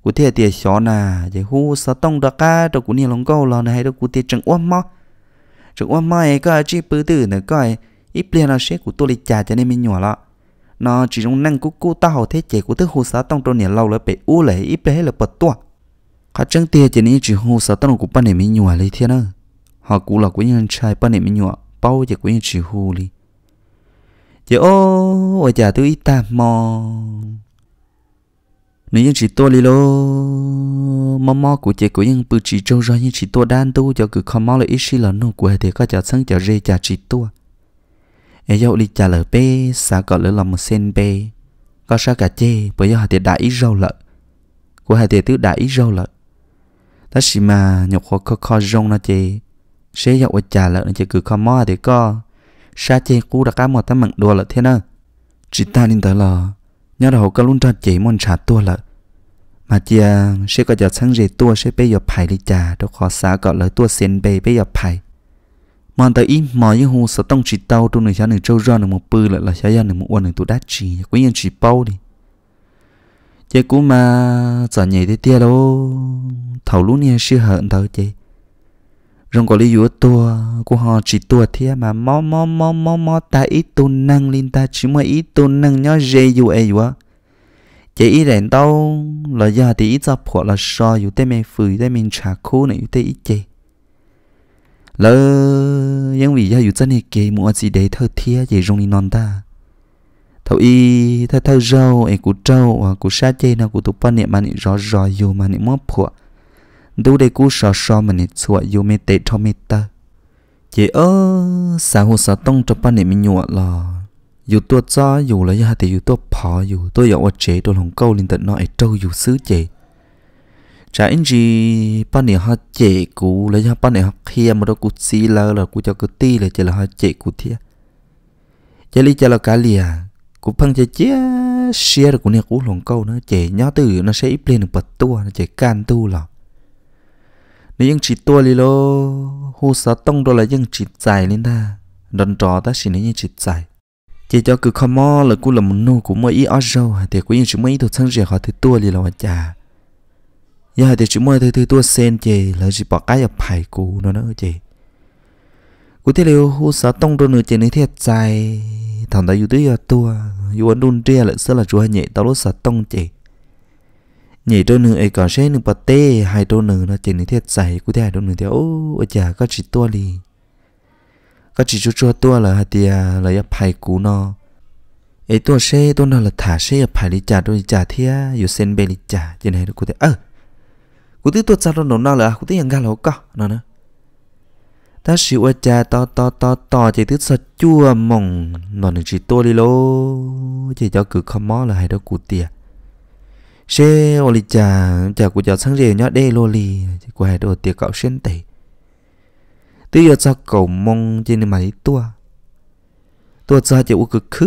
A: của thế thì xó nà chỉ hú sa tông đó ca đó của nhà long câu lo này hay đó của thế chẳng ôm mò chẳng ôm mò ấy có chỉ bự tử nữa coi ít liền nó sẽ của tôi lịch trà cho nên mình nhỏ lọ nó chỉ dùng năng của cô ta hầu thế chế của thứ hồ xã tông trong nhà lâu rồi bị u lệ ít bé là bật tua khá chẳng tiền cho nên chỉ hồ xã tông của bạn này mình nhỏ lấy thế nữa họ cũng là của nhân trai bạn này mình nhỏ bao giờ của nhân chỉ hồ đi chị ô ôi chả tôi ít ta mò nếu như chỉ tôi đi lô mò mò của chị của những bự chỉ trâu ra nhưng chỉ tôi đan tu cho cứ không mò lại ít xí là nô của thì có chả sân chả rê chả chỉ tôi ấy dâu đi trả lời bê xa có lỡ lòng một sen bê có sa cả chê bởi do hà tiệt đại ít rau lợ của hà tiệt tứ đại ít rau lợ ta chỉ mà nhọc khó khó khó rong nó chê sẽ dậu trả lời nó chê cứ khó mò thì có sa chê cú đã cá một tấm mặn đùa lợ thế nè chỉ ta nên tới lợ nhớ đầu có luôn cho chị môn trả tua lợ mà chia à, sẽ có giờ sáng rề tua sẽ bây giờ phải đi trả đâu khó xa gọi lời tua sen bê bây giờ phải mà tại ý mà như hồ sợ tông chỉ tao trong này cha được trâu ra này một bự lại là cha gia được một quan này tụ đá chỉ quý nhân chỉ bao đi chế cũng mà giờ nhảy thế tia đâu thầu lú nha sư hận thầu chứ. rong có lý dụ tua của họ chỉ tua thế mà mò mò mò mò mò ta ý tu năng linh ta chỉ mà ý tu năng nhớ dễ dụ ấy quá chế ý đèn tao là giờ thì ý tập hoặc là so dụ tay mình phơi tay mình trả khu này dụ tên ít chế lỡ những vị gia dụ chân này kể mua gì để thơ thia gì rong đi non ta thâu y thơ thơ rau ấy cú trâu à cú sa chê nào cú tụ pan niệm mà niệm rõ rõ dù mà niệm mất phụa đủ đây cú sò sò mà niệm sụa dù mê tệ cho mê tơ chế ơ xã hồ xã tông cho pan niệm mình nhụa lò dù tua cho dù là gia thì dù tua phò dù tôi dạo ở chế tôi lòng câu linh tận nó ấy trâu dù xứ chế trả in gì ban này họ chế cú lấy cho ban nè họ kia mà đâu cú xì lơ là cú cho cú ti là chỉ là họ chế cú thiệt chỉ lấy chế là cá lìa cú phăng chế chế xe rồi cú này cú lòng câu nó chế nhỏ từ nó sẽ ít lên được bật tua nó chế can tu là nếu những chỉ tua lì lô hú sáu tông đó là những chỉ dài lên ta đòn trò ta chỉ nếu những chỉ dài chỉ cho cứ không mò là cú làm nô cú mới ít ở râu thì cú những chỉ mới ít đồ sang rẻ họ thì tua lì là chả giờ dạ, thì chúng mơ thấy thì tôi sen chị là chỉ bỏ cái ở phải cũ nó nữa chị cú thế liệu hú sợ tông đôi nửa chị này thiệt dài thằng ta youtube là tua yêu anh đun tre lại xưa là hay nhảy tao lúc sợ tông chị nhảy đôi nửa ấy còn sẽ nữa bật tê hai đôi nửa nó chị này thiệt dài cú thế hai đôi nửa thì ô ở nhà có chỉ tua đi, có chỉ chúa chúa tua là hai tia à, là ở phải cũ nó ấy tua xe tua nó là thả xe ở phải lì trả đôi trả thia yêu sen bê lì trả, chị này nó cú thế ơ à, cú sao nó 구디 또 자로 논나라 구디 양갈로 까 nè, ta sĩ ua cha to to to to chỉ thứ sa chua mong nó nên chỉ to đi lô chỉ cho cứ không mỏ là hay đó cụ tia xe ô li cha cha cụ cho sáng rìa nhớ đê lô li chỉ cụ hay đồ tia cậu xuyên tẩy tí giờ cho cậu mong trên này mà đi tua tua cho chỉ u cứ khứ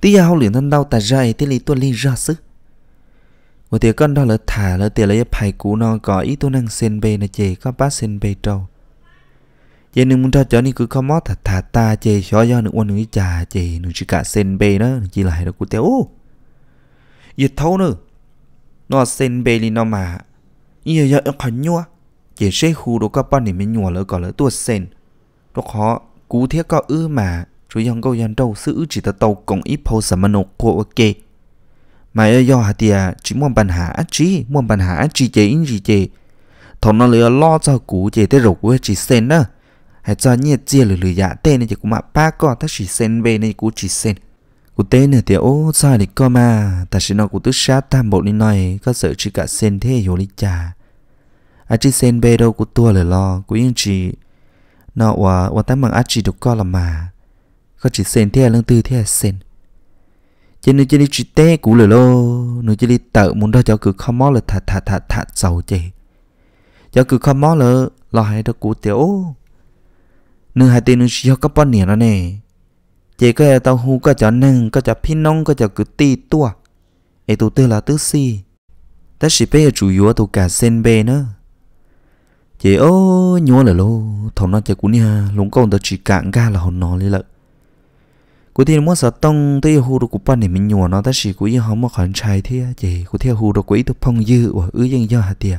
A: tí giờ hao liền thân đau ta ra tí lý tôi lý ra sức và tiệc con đó là thả là tiệc lấy phải cú nó có ý tôi năng sen bê là chè có bát sen bê trâu chè nên muốn cho chó ni cứ có mót thả thả ta chè cho do nương uốn nương trà chè nương chỉ cả sen bê đó chỉ lại được cú tiêu ô thấu nữa nó sen bê thì nó mà như giờ em khỏi nhua chè sẽ khu đồ có bao nhiêu mình nhua lỡ còn lỡ tua sen đó khó cú thiết có ư mà rồi yang go yang đâu sự chỉ ta tàu cùng ít phô sầm mano của ok mà ở do hạt tiề à, chỉ muốn bàn hà chỉ muốn bàn hà chỉ chế in gì chế thằng nó lừa lo cho cũ chế tới rồi của chỉ sen đó hay cho nhẹ chia lừa lừa dạ tên này chỉ cũng mà ba co, ta chỉ sen về này cũng chỉ sen cụ tên này thì ô sao thì co mà ta chỉ nó cụ tức sát tam bộ đi nói có sợ chỉ cả sen thế hiểu lý trả, à chỉ sen về đâu cụ tua lời lo cụ yên chỉ nó và và tám bằng à chỉ được co là mà có chỉ sen thế à, lương tư thế à, sen cho nên cho nên chỉ té cũ lửa lô nó cho nên tự muốn đó cho cứ không mó là thà thà thà thà sầu chị cho cứ không mó là lo hay đó cũ tiểu nương hai tên nương chỉ có bao nhiêu đó nè chị có tao hú có cho nương có cho pin nong, có cho cứ ti tua ai tu tư là tứ si ta chỉ bé chủ yếu tu cả sen bê nữa chị ô nhua lửa lô thằng nó chơi cũ nha lúng công tao chỉ cạn ga là hồn nó lấy lợi cô thì muốn sợ tông tới hồ đồ của bạn này mình nhổ nó ta chỉ của yên hóng mà khẩn trai thế chị cô theo hồ đồ quỷ ý phong dư và ứ dân do hạt tiệt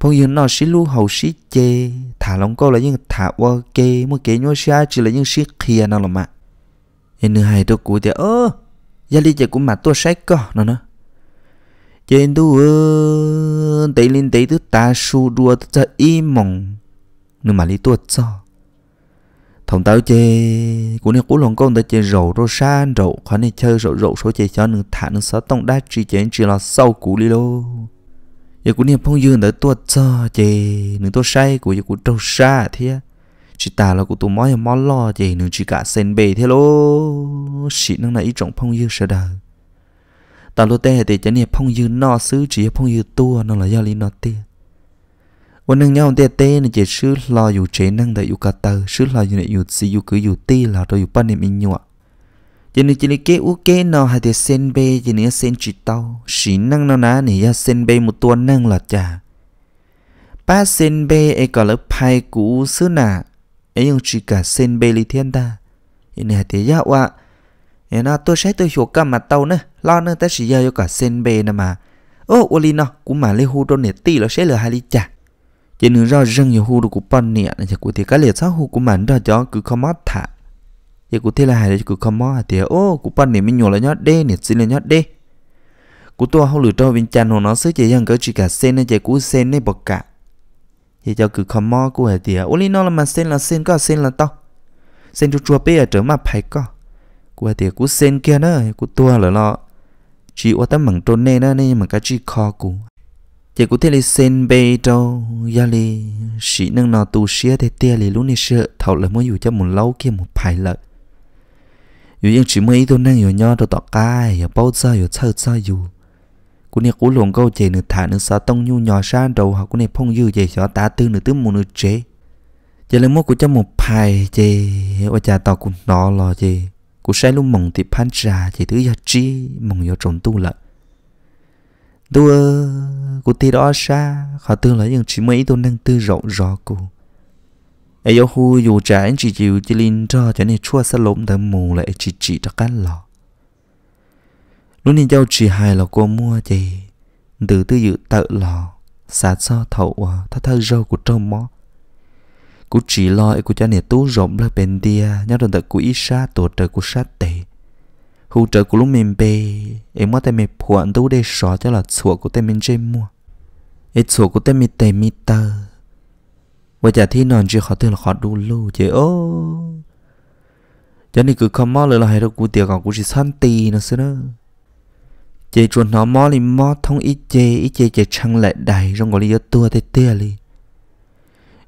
A: phong dư nó xí lu hầu xí chê thả lòng câu là những thả qua kê mà kê nhau xa chỉ là những xí kia nó là mà em nữa hai tôi của thì ơ gia dạ lý chị cũng mà tôi sách co nó nó, trên tu ơ tây linh tây tu ta su đua ta im mong nhưng mà lý tôi cho thằng tao chơi cũng này cũng lòng con tao chơi rổ rô san rổ khoan này chơi rổ rổ số chơi cho nương thả nương sáu tông đá chỉ chơi chỉ là sâu cú đi lô giờ cũng này phong dương tới tua cho chơi nương tua say của giờ cũng trâu xa thế chỉ ta là của tụi mối mói mói lo chơi nương chỉ cả sen bề thế lô xị nương là ít trọng phong dương sợ đời tao lô tê thì chơi này phong dương no xứ chỉ phong dương tua nó là do lý nó tiền วันนึงเนี่ยเดเต้เนี่ยจะชื่อรออยู่เจนั่งแต่อยู่กาเตอร์ชื่อรออยู่เนี่ยอยู่ซีอยู่คืออยู่ตีเราเราอยู่ปั้นเนี่ยมีหนวดจะนี่จะนี่เกอุเกนอหาเดเซนเบจะนี่เซนจิตเตาสีนั่งเนาะนะเนี่ยเซนเบหมดตัวนั่งหลัดจ้าป้าเซนเบเอก็เลยพายกูซื้อหนาเอยังจีกาเซนเบลิเทียนตาเนี่ยเดียว่าเนี่ยนะตัวใช้ตัวหัวกำมาเตาเนอะล่อเนอะแต่สีเยอะอยู่กับเซนเบนะมาโอ้วลีเนาะกูมาเลหูโดนเนตตี้แล้วใช้เหลือฮาริจ่า chỉ nửa ra rừng nhiều khu đồ của bọn nè chỉ cụ thì cái liệt sáu khu của mình đó cho cứ không mất thả chỉ cụ thì là hai cứ không mất thì ô của bọn nè mình nhiều là nhót đê nè xin là nhót đê cụ tôi không lựa cho bên chân nó sẽ chỉ rằng cứ chỉ cả sen này chỉ cú sen này bậc cả thì cho cứ không mất của hai thì ô lý nó là mà sen là sen có sen là to, sen chua chua bây ở trở mà phải có của hai thì cú sen kia nữa cụ tôi là nó chỉ ô tâm bằng trôn nè nữa nên mà cái chỉ khó cụ chỉ có thể là xin bê đâu gia lì sĩ nâng nọ tu xia thế tia lì lúc này sợ thầu là mới dù cho một lâu kia một phải lợi dù yên chỉ mới tôi nâng dù nho đồ tọt cai dù bao giờ dù chơi chơi dù cũng này cú luồng câu chế nửa thả nửa sa tông nhu nhỏ xa đầu họ cũng này phong dư chế cho ta tư nửa tứ mù nửa chế chế lấy mốt của cho một phải chế và cha tàu cũng đó lo chế cũng sai luôn mong thì phán trà chế thứ gia chi mong vô trộn tu lợi Tua của tì đó xa Họ tương lấy những chỉ mấy tôi năng tư rộng rõ cụ ai yếu hù dù trả anh chỉ chịu Chỉ linh cho cho nên chua xa lộm thầm mù Lại chỉ chỉ cho cán lọ Lúc này cháu chỉ hài là cô mua gì Từ tư dự tự lọ Xa xa thậu thắt ờ, thơ râu của trâu mó Cú chỉ lo của cha nè tú rộng là bên dia Nhớ đồn tật của ít xa tổ trời của sát tệ hỗ trợ của lúc mình bê em mất tay mình phụ anh đâu để xóa cho là chuột của tay mình chơi mua em chuột của tay mình tay mình tờ và chả thi nón chỉ khó thương là khó đủ lù chứ ô cho nên cứ không mò lời là hai đâu của tiền còn của chỉ san tì nó xưa nữa chế chuột nó mò thì mò thông ít chế ít chế chế trăng lại đầy trong gọi là tua tê tê li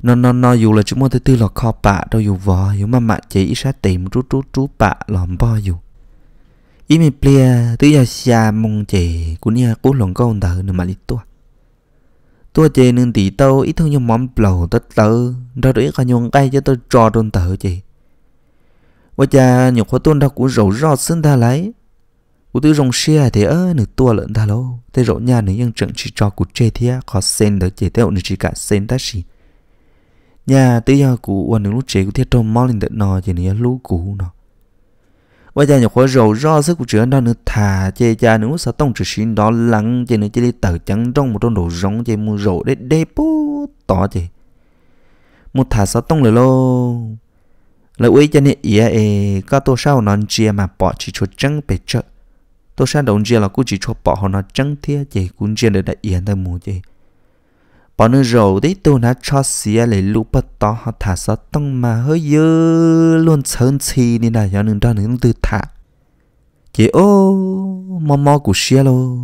A: nó nó nó dù là chúng mua tê tê là kho bạ đâu dù vò dù mà mạ chế ít sát tìm rút rút rút bạ làm bò dù imi plea tu ya xia mong chỉ cũng như cú lòng con tờ nữa mà lít tua tua chê nên tỷ tàu ít thôi nhưng mắm lầu tất tớ ra đuổi cả nhung cây cho tôi trò đôn thở chị và cha nhục hoa tuôn đâu cũng rầu rọ xưng ta lấy cú tư rong xe thì ơ nửa tua lợn ta lâu thế rộ nhà nửa nhân trận chỉ cho của chê thì khó sen đỡ chế tẹo nửa chỉ cả sen ta xì nhà tư ya của uẩn nửa lúc chế cú thiết trông mau lên tận nò chỉ nửa lú cũ nó bây giờ nhỏ khóa rầu do sức của chữa đang nữa thả chê cha nữa sao tông chỉ xin đó lắng chê nữa chê đi tờ trắng trong một trong đồ rong chê mua rổ để đê bố tỏ chê một thả sao tông lời lô là uy chân ý ê có tô sao non chia mà bỏ chỉ cho trắng bề chợ tô sao đồng chia là cũng chỉ cho bỏ họ nó trắng thia chê cũng chia để đại yên ta mua chê bỏ nó rầu đấy tôi nó cho xía lấy lũ bất to họ thả sợ tăng mà hơi dơ luôn sơn chi đi là cho nên đó nên tự thả chị ô mò mò của xía lô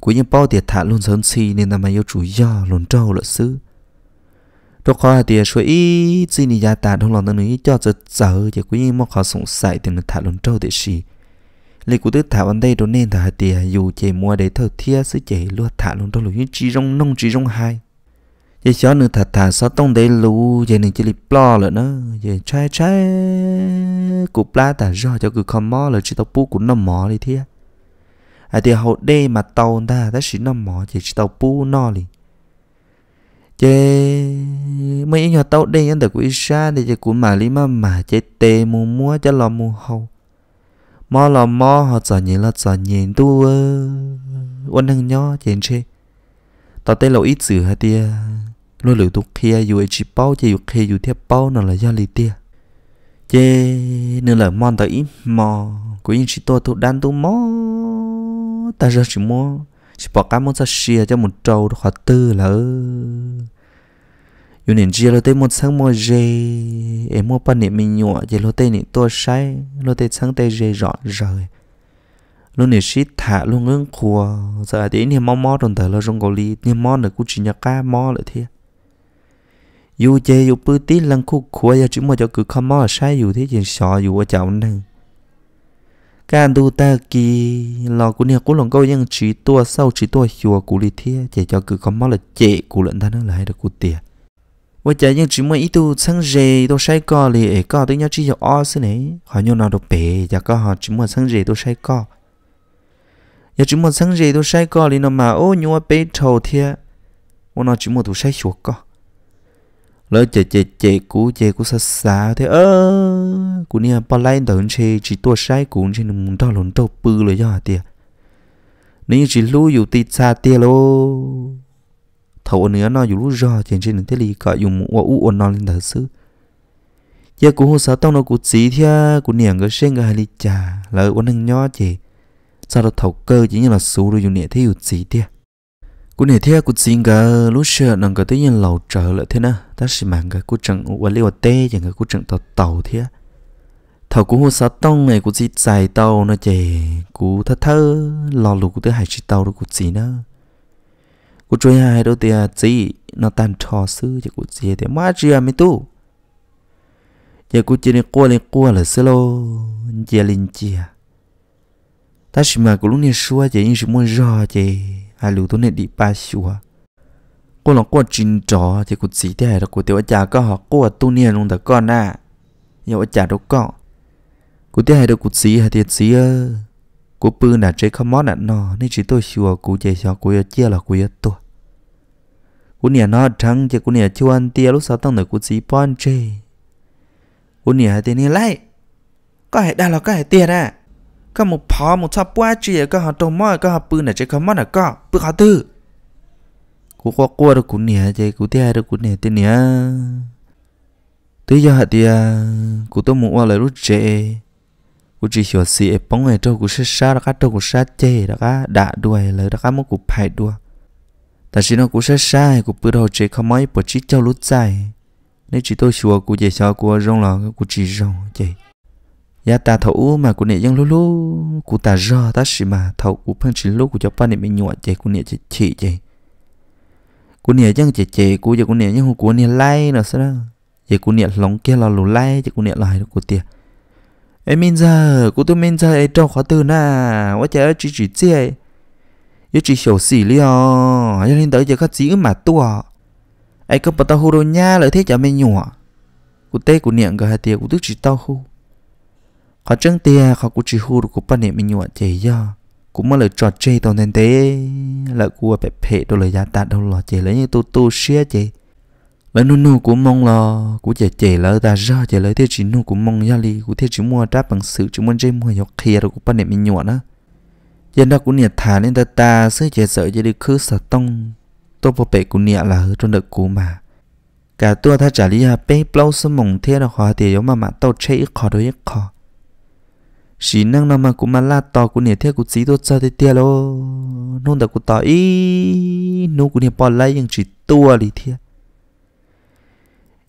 A: của những bao tiệt thả luôn sơn chi nên là mà yêu chủ do luôn trâu lợi sư rồi khỏi thì số ý chỉ nên gia tài trong lòng nó nói cho giờ giờ chỉ của những mò khó sống sài thì nó thả luôn trâu để xì lấy của tôi thả vấn đây đó nên thả hạt thì dù chỉ mua để thợ thia sẽ chỉ luôn thả luôn trâu luôn chỉ trong nông chỉ trong hai giờ chó nữa thật thà sao tông để lũ, giờ nên chỉ lì lo là nó giờ trái trái cụ pla ta do cho cứ không mò là chỉ tao pu cũng nằm mò đi thế à thì hậu đê mà tàu ta ta chỉ nằm mò chỉ chỉ tao pu nó đi, chế mấy nhỏ tàu đê anh được quý sa thì chỉ cũng mà lý mà mà chế tê mù mua cho lò mù hậu mò lò mò họ sợ nhỉ là sợ nhỉ tu ơ quân thằng nhỏ chế chế tao tê lẩu ít sửa hả tia luôn lựa tục ai dù ai chỉ bao chỉ dù kia dù theo bao nó là do lì tia chê nên là mòn tới mò của những chị tôi thuộc đan tôi mò ta ra chỉ mò chỉ bỏ cá món sa xìa cho một trâu khóa tư là dù nên chia lô tê một sáng mua dê em mua pan niệm mình nhọ chỉ lô tê niệm tôi sai lô tê sáng tê dê rõ rồi luôn niệm shit thả luôn ngưng khua giờ thì niệm mò mò đồng thời là rong gò li niệm mò nữa cũng chỉ nhặt ca mò lại thiệt dù chê dù bư tí lăng khúc khua ya chỉ mua cho cứ không mò sai dù thế chuyện sọ dù ở chậu nè can du ta kỳ lò của nè của lòng câu nhưng chỉ tua sau chỉ tua chùa của lì thia chỉ cho cứ không mò là chệ của lận ta là hay được của tiệt và chả nhưng chỉ mua ít tu sáng rề tôi sai co lì ấy co tôi nhớ chỉ cho o xí này họ nhau nào đọc bể chả có họ chỉ mua sáng rề tôi sai co giờ chỉ mua sáng rề tôi sai co lì nó mà ô nhau bể trầu ô nó chỉ mua tôi sai chuột co lỡ chè chè chè cú chè cú xa xa thế ơ cú nia pa lai tờ hơn chè chỉ tua sai cú chè nó muốn đau lồn đau bự rồi cho tiệt nếu chỉ lưu dù tì xa tiệt lô thầu nữa nó dù lu rò chè chè nó thế li cả dùng mua u ôn nó lên thật sự giờ cú hồ sáu tông nó cú chỉ thia cú niệm cái xe cái hai ly trà lỡ ôn ăn nhó chè sao đó thầu cơ chỉ như là xú rồi dùng nhẹ thế dù chỉ tiệt cú này thế cú xin gà lúc xưa nàng gà tới nhân lầu trở lại thế na ta xì mạng gà cú chẳng quản lý tê chẳng gà cú chẳng tàu tàu thế thầu cú hồ sa tông này cú chỉ dài tàu nó chè cú thơ thơ lò lù cú tới hải chỉ tàu đó cú chỉ nó cú chơi hai đôi tia chỉ nó tan trò sư chứ cú chỉ thế má chưa à mi tu giờ cú chỉ nên qua này qua là sơ lô chia linh chia ta xì mà cú lúc này xua chè nhưng xì muốn rò chè hai lưu tuấn đi ba sủa cô lòng cô chín trò thì cô chỉ thế là cô tiểu cha có học cô tu niên luôn đã con à nhiều cha đâu con cô thế là cô chỉ hay thiệt chỉ ơ cô bư là chơi không món nặng nọ nên chỉ tôi sủa cô chơi cho cô chia là cô tôi cô nhà nó trắng chứ cô nhà chưa ăn tia lúc sau tăng nữa cô chỉ bon chơi cô nhà thế này lại có hệ đa là có hệ à ก็มุพอมุชอบป้าจีก็หาตัวมอก็หาปืนไหนจะขมันนะก็ปืนขาตื้อกูก็กลัวกูเนี่ยใจกูเตี้ยกูเนี่ยเตียเนี่ยตีอยาเดียยกูต้องมงว่าเลยรู้เจกูจีเสียวสีป้องไอ้เจ้ากูเชื่อชาแล้วก็เจ้ากูชาเจแล้วก็ด่าด้วยเลยแล้วก็มึงกูไปด้วยแต่ฉินกูเชื่อชากูปืนเราเจขโมยปวดจิเจ้ารู้ใจ ในี่จิตัวชัวกูเะชบกูร้องร้อกูจีร้องเจยาตาเถามากูเนี่ยยังลุลุกูตาจอตาสิมาเถากูเพิ่งชิลุกูจะป้าเนี่ยไม่หยวดใจกูเนี่ยจะฉี่ใจกูเนี่ยยังเจ๋เจ๋กูจะกูเนี่ยยังหูกูเนี่ยไล่เนาะซะนะจะกูเนี่ยหลงเกลอหลุไล่จะกูเนี่ยลายกูเตี้ยเอ้มินจ้ากูตัวมินจ้าไอ้เจ้าขอตื่นน่ะว่าจะจีจีเจ๋ยจีเฉียวสีเลี้ยยังเล่นเต๋อจะคัดสีอึมมาตัวไอ้ก็ปะตาฮูโรญ่าเลยที่จะไม่หยวดกูเต้กูเนี่ยก็หาเตี้ยกูตัวจีเต้าฮู khó chẳng tia khó cũng chỉ được cú bà niệm mình nhụa chế do cũng mới lời trò chơi tao nên thế là của bẹp phệ đâu lời giả tạ đâu lò chế lấy như tu tu xía chế lấy nu nu cũng mong lò cũng chế chế lấy ta ra chế lấy thế chỉ nu cũng mong gia li cũng thế chỉ mua đáp bằng sự chỉ muốn chơi mua nhọc kia rồi cú bà niệm mình nhụa đó giờ đó cũng nhiệt thả nên ta ta sẽ chế sợ chế được khứ sợ tông tôi bảo bệ cũng nhiệt là hư trong được cú mà cả tua ta trả lý à bê bao sớm mong thế là khó thì giống mà mà tao chơi ít khó đối ít khó chỉ năng nào mà cũng mà la to cũng nè theo cũng chỉ tôi cho thế tia lo nôn đã cũng tỏ ý nô cũng nè bỏ lại nhưng chỉ tua đi thiệt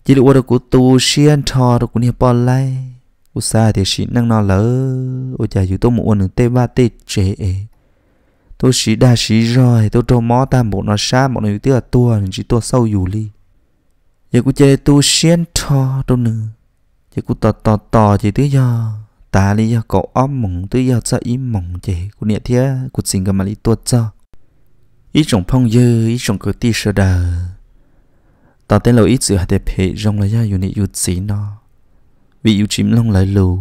A: chỉ được qua được cũng tu xiên thò được cũng nè bỏ lại, u sa thì chỉ năng nào lỡ u chả chịu tôi một quần tê ba tê trẻ tôi chỉ đa chỉ rồi tôi trâu mó ta bộ nó xa một người tia tua chỉ tua sâu dù li giờ cũng chơi tu xiên thò đâu nữa giờ cũng tò tò tò chỉ thứ giờ ta lý do cậu om mộng, tư do cho ý mong chế của nhà, thía của sinh cơ mà lý tuột cho ý trọng phong dư ý trọng cơ ti sơ đờ ta tên lâu ít sự hạt đẹp hệ rong là do yu nị yu xí nó vì yu chìm long lại lù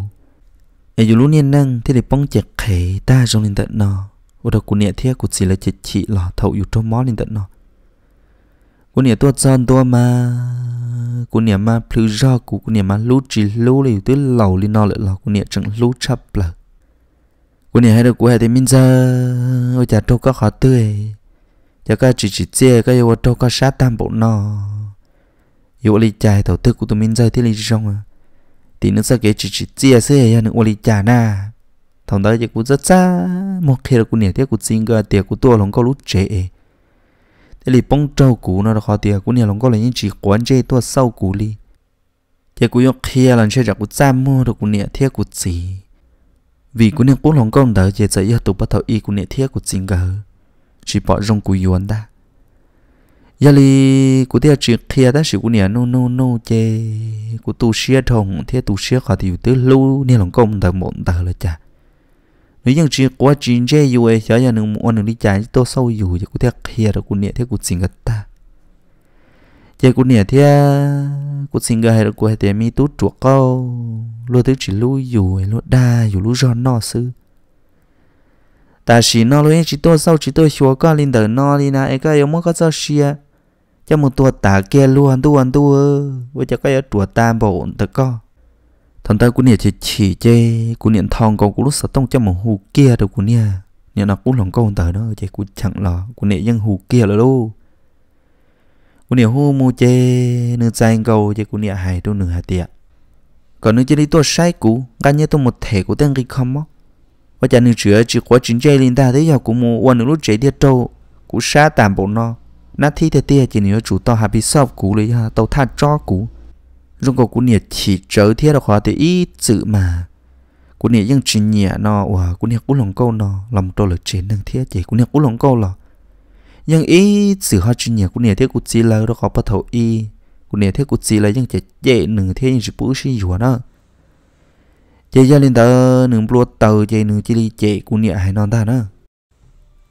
A: ai yu lú niên năng thế để bông chẹt khể ta rong lên tận nó Ở đâu của nhà thía của xí là chẹt chị lọ thậu yu trong mó lên tận nó của nhà tuột son tua mà กูเนี่ยมาพลือรอกูกูเนี่ยมาลูจีลูเลยตื้อเหล่าลีนอเลยเหล่ากูเนี่ยจังลูชับเลยกูเนี่ยให้เรากูให้แต่มินเจอโอ้จ่าโตก็ขอตื้อจ่าก็จีจีเจ้ก็อยู่ว่าโตก็ชาตามบุนออยู่ลีจ่ายเต่าตื้อกูตัวมินเจอที่ลีจีจงอ่ะตีนึกสักเกจีจีเจ้เสียยันนึกว่าลีจ่าหน้าทำได้จะกูจะจ้าหมดเคเรากูเนี่ยเตี้ยกูจริงก็เตี้ยกูตัวหลงก็รู้เจ๊ thế thì bông trâu cũ nó khó tiền cũng nhiều lòng có là những chỉ quán chơi tua sau cũ đi thế cũng yêu kia lần chơi chặt cũng ra mua được cũng nhẹ thiết cũng gì vì cũng nhiều cũng lòng công đỡ chế giới tụ bắt đầu y cũng nhẹ thiết cũng chính gờ chỉ bỏ rong cũ anh ta giờ li cũng tiếc chuyện kia ta chỉ cũng nhẹ no no no chế cũng tu sửa thùng thiết tu sửa khó thì từ lâu nhiều lòng công đỡ mộng đỡ là chả nếu như chỉ quá trình chơi yêu ấy chả giờ nương muốn nương đi chạy tôi sâu dù thì cũng theo kia được cũng nhẹ theo cũng xin gật ta giờ cũng nhẹ theo cũng xin gật hay là cũng hay thì mi tú chuột câu luôn tới chỉ lui dù ấy luôn đa dù luôn giòn nọ sư ta chỉ nó luôn chỉ tôi sâu chỉ tôi chúa có linh đời nó đi na ấy cái yếu muốn có sao xia cho một tuột tả kia luôn tu ăn tu ơ với giờ cái yếu chuột tam bộ ổn thật co thằng ta cũng nhẹ chỉ chỉ chê cũng niệm thong còn cũng lúc sợ tông trong một hù kia đâu cũng nhẹ nhẹ nó cũng lòng con tờ đó chỉ cũng chẳng lò cũng nhẹ dân hù kia là đâu cũng nhẹ hù mu chê nửa sang cầu chỉ cũng nhẹ hài đâu nửa hạt tiệt còn nếu chỉ đi tua sai cũ gan như tôi một thể của tên cái không á và chả nửa chữa chỉ quá chính chơi lên ta thấy giờ cũng mua quan lúc chạy đi trâu cũng xa tạm bộ nó nát thi thế tiệt chỉ nửa chủ to happy shop cũ lấy à, tàu tha cho cũ dùng cổ cú nhiệt chỉ trở thiết là khóa thì ít chữ mà cú nhiệt nhưng chỉ nhẹ nó và cú nhiệt cú lòng câu nó lòng tôi là chỉ năng thiết chỉ cú nhiệt cú lòng câu là nhưng ý chữ họ chỉ nhẹ cú nhiệt thiết cú chỉ là đó khó bắt đầu ý cú nhiệt thiết cú chỉ là nhưng chỉ dễ nửa thiết nhưng chỉ bút xí gì nữa chỉ gia lên tờ nửa bút tàu chỉ nửa chỉ đi chỉ cú nhiệt hay non ta nó,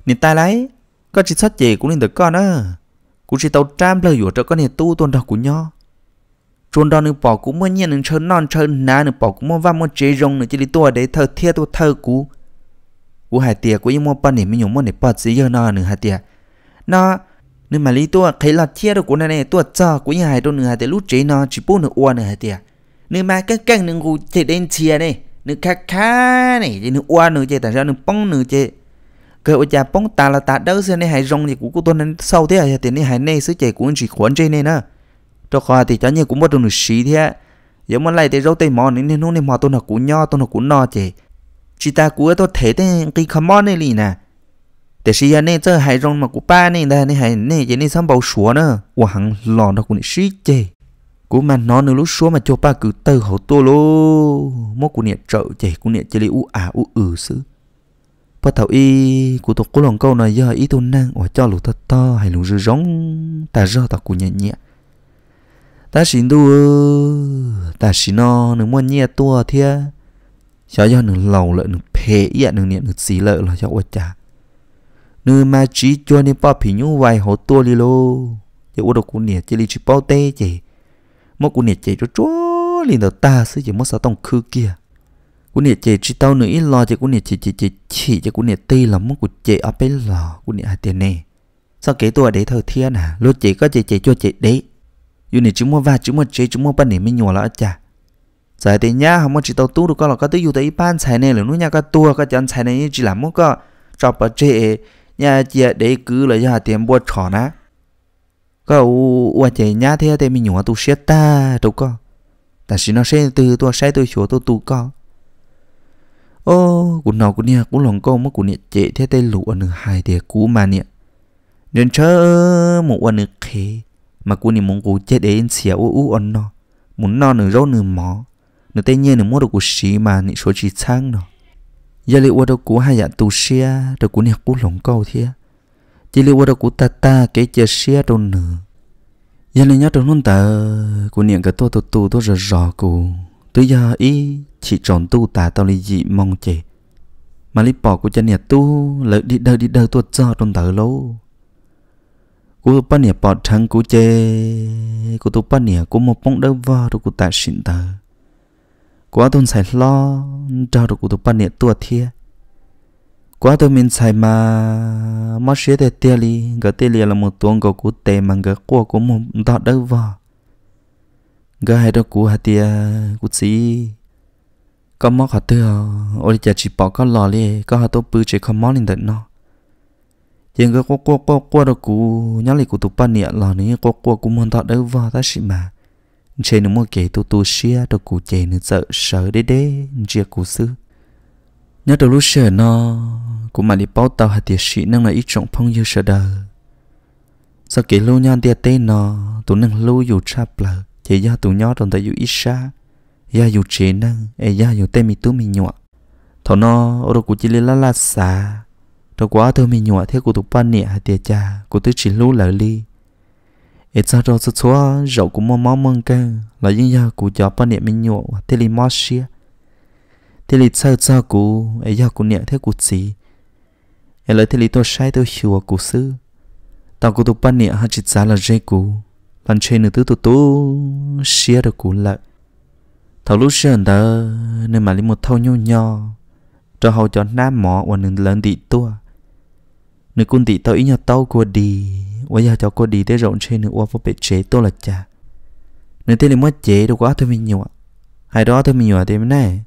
A: nên tai lấy có chỉ sách chỉ cú nhiệt được con nữa cú chỉ tàu tram lời vừa cho con nhiệt tu tuần đầu cú nhau trôn đó nữa bỏ cũng mới nhiên nên chơi non chơi ná nữa bỏ cũng mới vào một chế rong nữa chỉ đi Tôi để thơ thiệt tua thơ cú cú hai tiệt cú nhưng mà bận để mình nhúng một để bật gì giờ nó nữa hai tiệt nó nên mà lý tua thấy là thiệt đâu cú này này Tôi cho cú nhà hai đôi nữa hai tiệt lúc chế nó chỉ bốn nữa uo nữa hai tiệt nên mà cái căng nữa cú chỉ đến chia này nữa khá khá này chỉ nữa uo nữa chơi tại sao nữa bông nữa chơi cơ ở nhà bông ta là ta đâu xưa này hai rong thì cú cú tôi nên sâu thế à tiệt này hai này sứ chạy cú chỉ cuốn chơi này nữa cho khoa thì cháu như cũng bắt đầu được xí thế giống mà lại thì rau tây mò nên nên hôm nay mò tôi là cú nho tôi là cú no chị chị ta cú tôi thấy thế cái khăm mò này lì nè để xí anh nên chơi hai rong mà cú ba này đây này hai này chỉ nên sắm bầu sủa nữa của hằng lò nó cũng xí chị cú mà nó nửa lúc sủa mà cho ba cứ tơ hậu tôi lô mốt cú niệm trợ chị cú niệm chơi u à u ừ xứ bắt đầu y cú tôi cú lòng câu này giờ ý tôi năng ở cho lũ thật to hay lũ rư rống ta rơ ta cú nhẹ nhẹ ta xin đu ta xin no nương muốn nhẹ tua thia cho cho nương lầu lợn nương phê yẹ nương niệm nương xí lợ là cho quạt chả nương mà chỉ cho nên bao phí nhú vài hồ tua đi lô cho ô đồ cụ niệm chỉ li chỉ bao tê chỉ mô cụ niệm chỉ cho chúa liền đầu ta sư chỉ mô sao tông khư kia cụ niệm chỉ chỉ tao nữ ít lo chỉ cụ niệm chỉ chỉ chỉ chỉ cho cụ niệm tê là mô cụ chỉ ở bên lò cụ niệm hai tiền nè sao kể tua để thờ thiên à lô chỉ có chỉ chỉ cho chỉ đấy dù này chúng mua và chúng mua chế chúng mua bận này mình nhồi là chả giải thì nhá không muốn chỉ tàu tu được có là có tới dù tới ban xài này là nuôi nhà có tua có chân xài này như chỉ làm muốn có cho bà chế nhà chị để cứ là giờ tiền bua trò ná có u u chị nhá thế thì mình nhồi tu xét ta đâu có ta chỉ nói sẽ từ tua sẽ từ chỗ tua tu có ô cũng nào cũng nha cũng lòng câu mất cũng nhẹ chị thế tây lụa nửa hai thì cú mà nhẹ nên chớ một quan nửa khế mà cô nì mong cô chết đến xia u u on nó muốn nó nửa rau nửa mỏ nửa tây nhiên nửa mua được cô xí mà nị số chỉ sang nó giờ liệu qua đâu cô hai dạng tu xia rồi cô nè cô lồng câu thia chỉ liệu qua đâu cô ta ta cái chia xia đâu nửa giờ này nhớ trong nón tờ cô niệm cái tôi tôi tù tôi rồi rõ cô tới giờ ý chỉ chọn tu tà tao lý dị mong chè mà lý bỏ của chân nhà tu lợi đi đâu đi đời tôi cho trong tờ lâu cú bắn nhỉ bỏ thằng cú chê cú tu bắn nhỉ cú một bóng đâu vào rồi cú ta xin tờ quá tôi xài lo trao rồi cú tu bắn nhỉ tua thia quá tôi mình xài mà mất xế để tia li gỡ tia là một tuần gỡ cú tệ mà gỡ cua cú một đọ đâu vào gỡ hai đó cú hạt tia cú xí có móc hạt tưa ôi chả chỉ bỏ có lò li có hạt tôi bự chỉ không móc lên tận chừng cái qua qua qua đó cú nhớ lại cú tụ ban nè là nè qua qua cú muốn thọ đâu vào ta xí mà chế nó mua kể tụ tụ xia đó cú chế nó sợ sợ đê đê chia cú sư nhớ đầu lúc sợ nó cú mà đi bao tàu hạt tiệt sĩ năng là ít trọng phong như sợ đời sau kể lâu nhau tiệt tên nó tụ năng lâu dù cha bờ chỉ do tụ nhớ trong tay dù ít xa gia dù chế năng e gia dù tên mi tú mi nhọ thọ nó ở đó cú chỉ lên lá lá xa Tao quá tôi mình nhỏ thế của tụi ban nè hạt tiệt cha của tôi chỉ lú lỡ ly ít sao rồi số số rậu của mò mò mông cơ là những giờ của cho ban nè mình nhỏ thế li mất xia thế li sao sao của ấy giờ của nè thế của gì ấy lời thế li tôi sai tôi hiểu của sư tao của tụi ban nè hạt chỉ giá là dễ của lần trên nữa tôi tôi tôi xia được của lại thầu lúc xưa đó nên mà lấy một thâu nhau nhau cho hậu cho nam mỏ và nâng lớn đi tua nếu cún tị tao ý nhau tao qua đi bây giờ cháu qua đi tới rộng trên nữa qua phải bị chế tôi là cha nếu thế thì mất chế đâu quá thôi mình nhiều ạ đó thôi mình nhiều thế này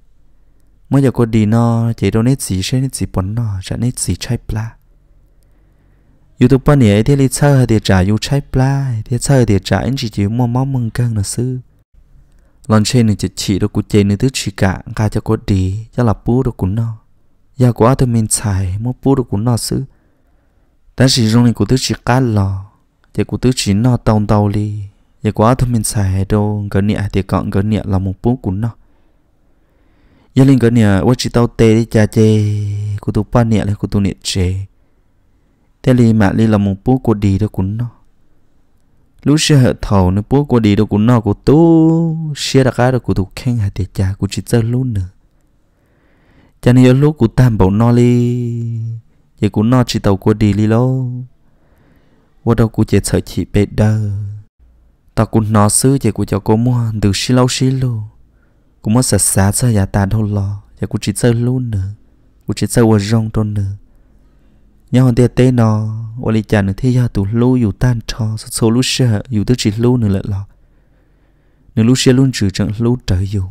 A: mới giờ qua đi nó chế đâu nét gì sẽ nét gì bẩn nó sẽ nét gì chạy pla youtube này thế thì sao thì trả you chạy pla thế sao thì trả anh chỉ chịu mua máu mừng căng là sư lần trên này chỉ chỉ đâu cũng chế nữa thứ chỉ cả cả cho qua đi cho là bú đâu cũng nó giờ quá thôi mình xài mua bú đâu cũng nó sư 但是容易古都 chỉ cá lò thì cụ tứ chỉ nó tông tàu li thì quá thôi mình xài đâu gần nhẹ thì còn nhẹ là một bố của nó giờ lên gần nhẹ quá chỉ tàu tê đi chê cụ tụ pa nhẹ là cụ tụ nhẹ chê thế li mà li là một bố của đi đó của nó lúc xưa hệ thầu nó bố của đi đâu của nó của tú xưa đã cái đó của tụ khen hạt thì cha của chỉ chơi luôn nữa cho nên lúc của tam bảo nó li thì cũng nói chỉ tàu của đi li lô và đâu cũng chỉ sợ chị bê đơ ta cũng nói xứ chỉ của cháu cô mua từ xí lâu xí lô cũng mất sạch xa sợ nhà ta đâu lo chỉ cũng chỉ sợ luôn nữa cũng chỉ sợ ở rong trôn nữa nhà hòn tiệt tế nó ô lì chả nữa thế giờ tù lô dù tan trò số lú sợ dù tức chỉ lô nữa lại lo nữa lú xe luôn trừ trận lú trở dù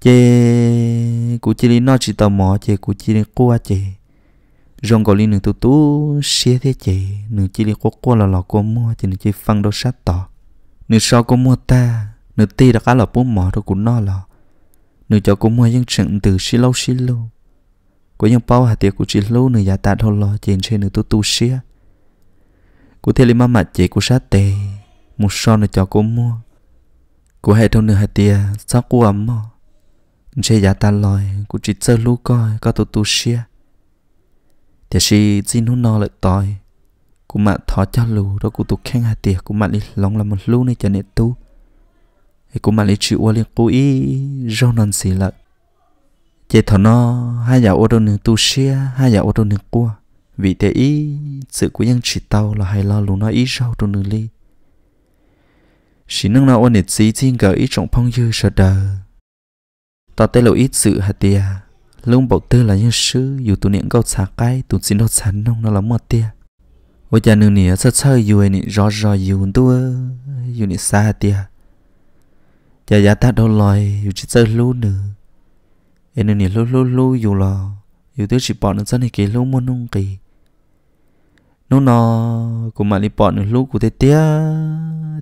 A: chê cụ chỉ lý nó chỉ tò mò chê cụ chỉ lý qua chê rong gọi linh tu tu xia thế chị nương chỉ đi qua qua là lọ qua mua chỉ nương chỉ phân đâu sát tỏ nương so qua mua ta nương ti đã cá là bún mỏ đâu cũng no lò nương cho qua mua những trận từ xí lâu xí lâu có những bao hạt tiệc của chị lâu nương giả tạ thôi lò chỉ trên nương tu tu xia của thế li mà mặt chị của sát tề một so nương cho qua mua của hệ thống nương hạt tiệc sao của ấm mỏ sẽ giả tạ lòi của chị sơ lú coi có tu tu xia thì si xin hôn nó lại tòi cụ mà thọ cho lù đó cụ tụt khen hà tiệt, cụ mà đi lòng là một lù này cho nên tu thì cụ mà đi chịu qua liền cố ý rau non xì lợi, chế thọ nó hai dạo ô tô nương tu xia hai dạo ô tô nương cua vì thế ý sự của dân chỉ tao là hay lo lù nó ý rau tô nương ly chỉ nâng nó ôn nít xí xin gỡ ý trọng phong dư sợ đờ tao tê lộ ít sự hà tiệt lúc bảo tư là những sư dù tụ niệm câu xả cái tụ xin đâu sẵn không nó là một tia ôi cha nương nè sao sao dù ấy nè rõ rõ dù tu dù nè xa tia cha giá ta đâu lòi dù chỉ chơi lú nữa em nương nè lú lú lú dù lò dù tôi chỉ bỏ nó ra này kỳ lú muốn nông kỳ nó nó cũng mà đi bỏ nửa lú của thế tia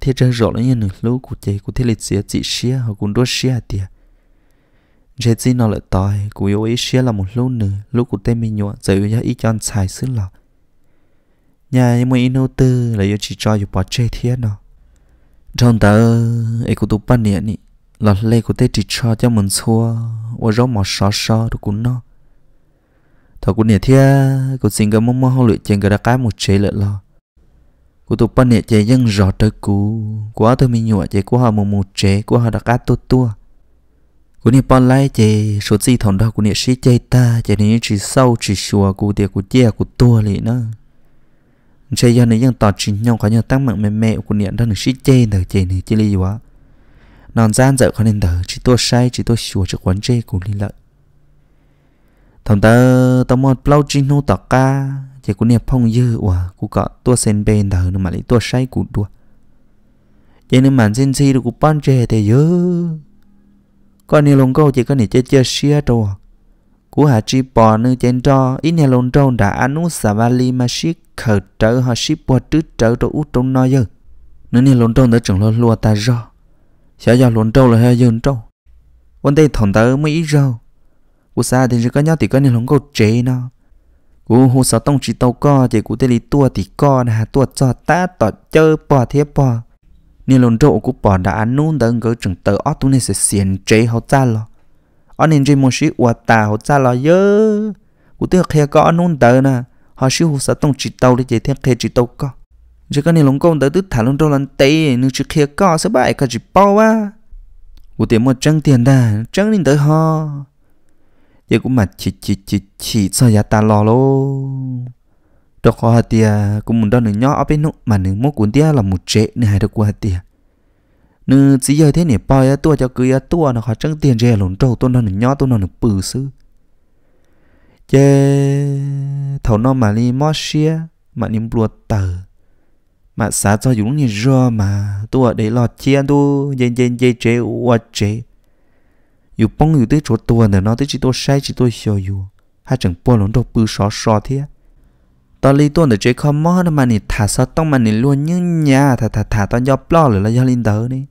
A: thế chơi rõ là như nửa lú của chị của thế lịch sử chị xia họ cũng đốt xia tia chế gì nó lợi tòi của yêu ý xia là một lúc nữa lúc của tên mình nhọ giờ yêu ý chọn xài xứ lọ nhà em mới nô tư là yêu chỉ cho yêu bỏ chơi thiên nó trong tờ ấy cụ tụ ban nè nị là lê cụ tê chỉ cho cho mình xua và rau mỏ xó xó được cũng nó thọ cụ nè thia cụ xin cái mông mông hông lụy chèn cái đá cái một chế lợn lo cụ tụ ban nè chế dân rõ tới cụ quá tôi mình nhọ chế của họ một một chế của họ đá cái tua tua cú ni bỏ lại chỉ số gì thằng đó cú ni sĩ chơi ta chỉ nên chỉ sâu chỉ xua cú tiệt cú chia cú tua lì nó chơi giờ này ยัง tỏ chỉ nhau có nhau tăng mạng mẹ mẹ cú ni đang sĩ chơi đời chỉ này chỉ lì quá nòn gian dở có nên đời chỉ tua sai chỉ tua xua chỉ quấn chơi cú lì lợi thằng ta tao một lâu chỉ nô tỏ ca chỉ cú ni phong dư quá cú cọ tua sen bên đời nó mà lì tua sai cú đua chỉ nên màn xin xì được cú pan chơi thì dư có ni lông câu chỉ có ni chơi chơi xia trâu của hà chi bò nữ trên trò ít nè lông trâu đã ăn uống xả vali mà ship khờ trở họ ship bò trước trở trâu út trong nói giờ, nữ nè lông trâu đã chẳng lo lùa ta rò sẽ giờ lông trâu là hơi dơn trâu quân tây thằng tớ mới ít râu cú xa thì chỉ có nhau thì có ni lông câu chế nó cú hồ sáu tông chỉ tàu co chỉ cú tê lì tua thì co nà tua cho ta tọt chơi bò thế bò nên lần đầu cũng bỏ đã ăn nôn đang gỡ chừng tờ ót tu này sẽ xiên chế họ cha lo ở nên chế một sĩ uất ta họ cha lo nhớ, cụ tiếc khi có ăn nôn tờ nè họ sĩ hồ sa tông chỉ tàu để chế thiên khi chỉ tàu có chỉ có nên lòng công tớ tức thả luôn đâu lần tê nên chỉ khi có sẽ bài cả chỉ bao á cụ tiếc một trăng tiền đà trăng nên tới ho giờ cũng mặt chỉ chỉ chỉ chỉ sao ya ta lo luôn đó có hạt tia cũng muốn đó nữa nhỏ bên nụ mà nữ mốt cuốn tia là một trệ nữa hai được qua hạt tia nữ chỉ giờ thế này bao tua cho cứ tua nó khó trăng tiền rẻ lộn trâu tôi nó được nhỏ tôi nó được bự sư chê thầu nó mà đi mót xia mà niệm bùa tờ mà xả cho chúng như rơ mà tua để lọt chia tu dây dây dây chế qua chế dù bông dù tới chỗ tua nữa nó tới chỉ tôi sai chỉ tôi xio dù hai chẳng bao lộn trâu bự sọ sọ thế chơi mà mà thả thả thả thả sao tông luôn như nhà lo rồi đi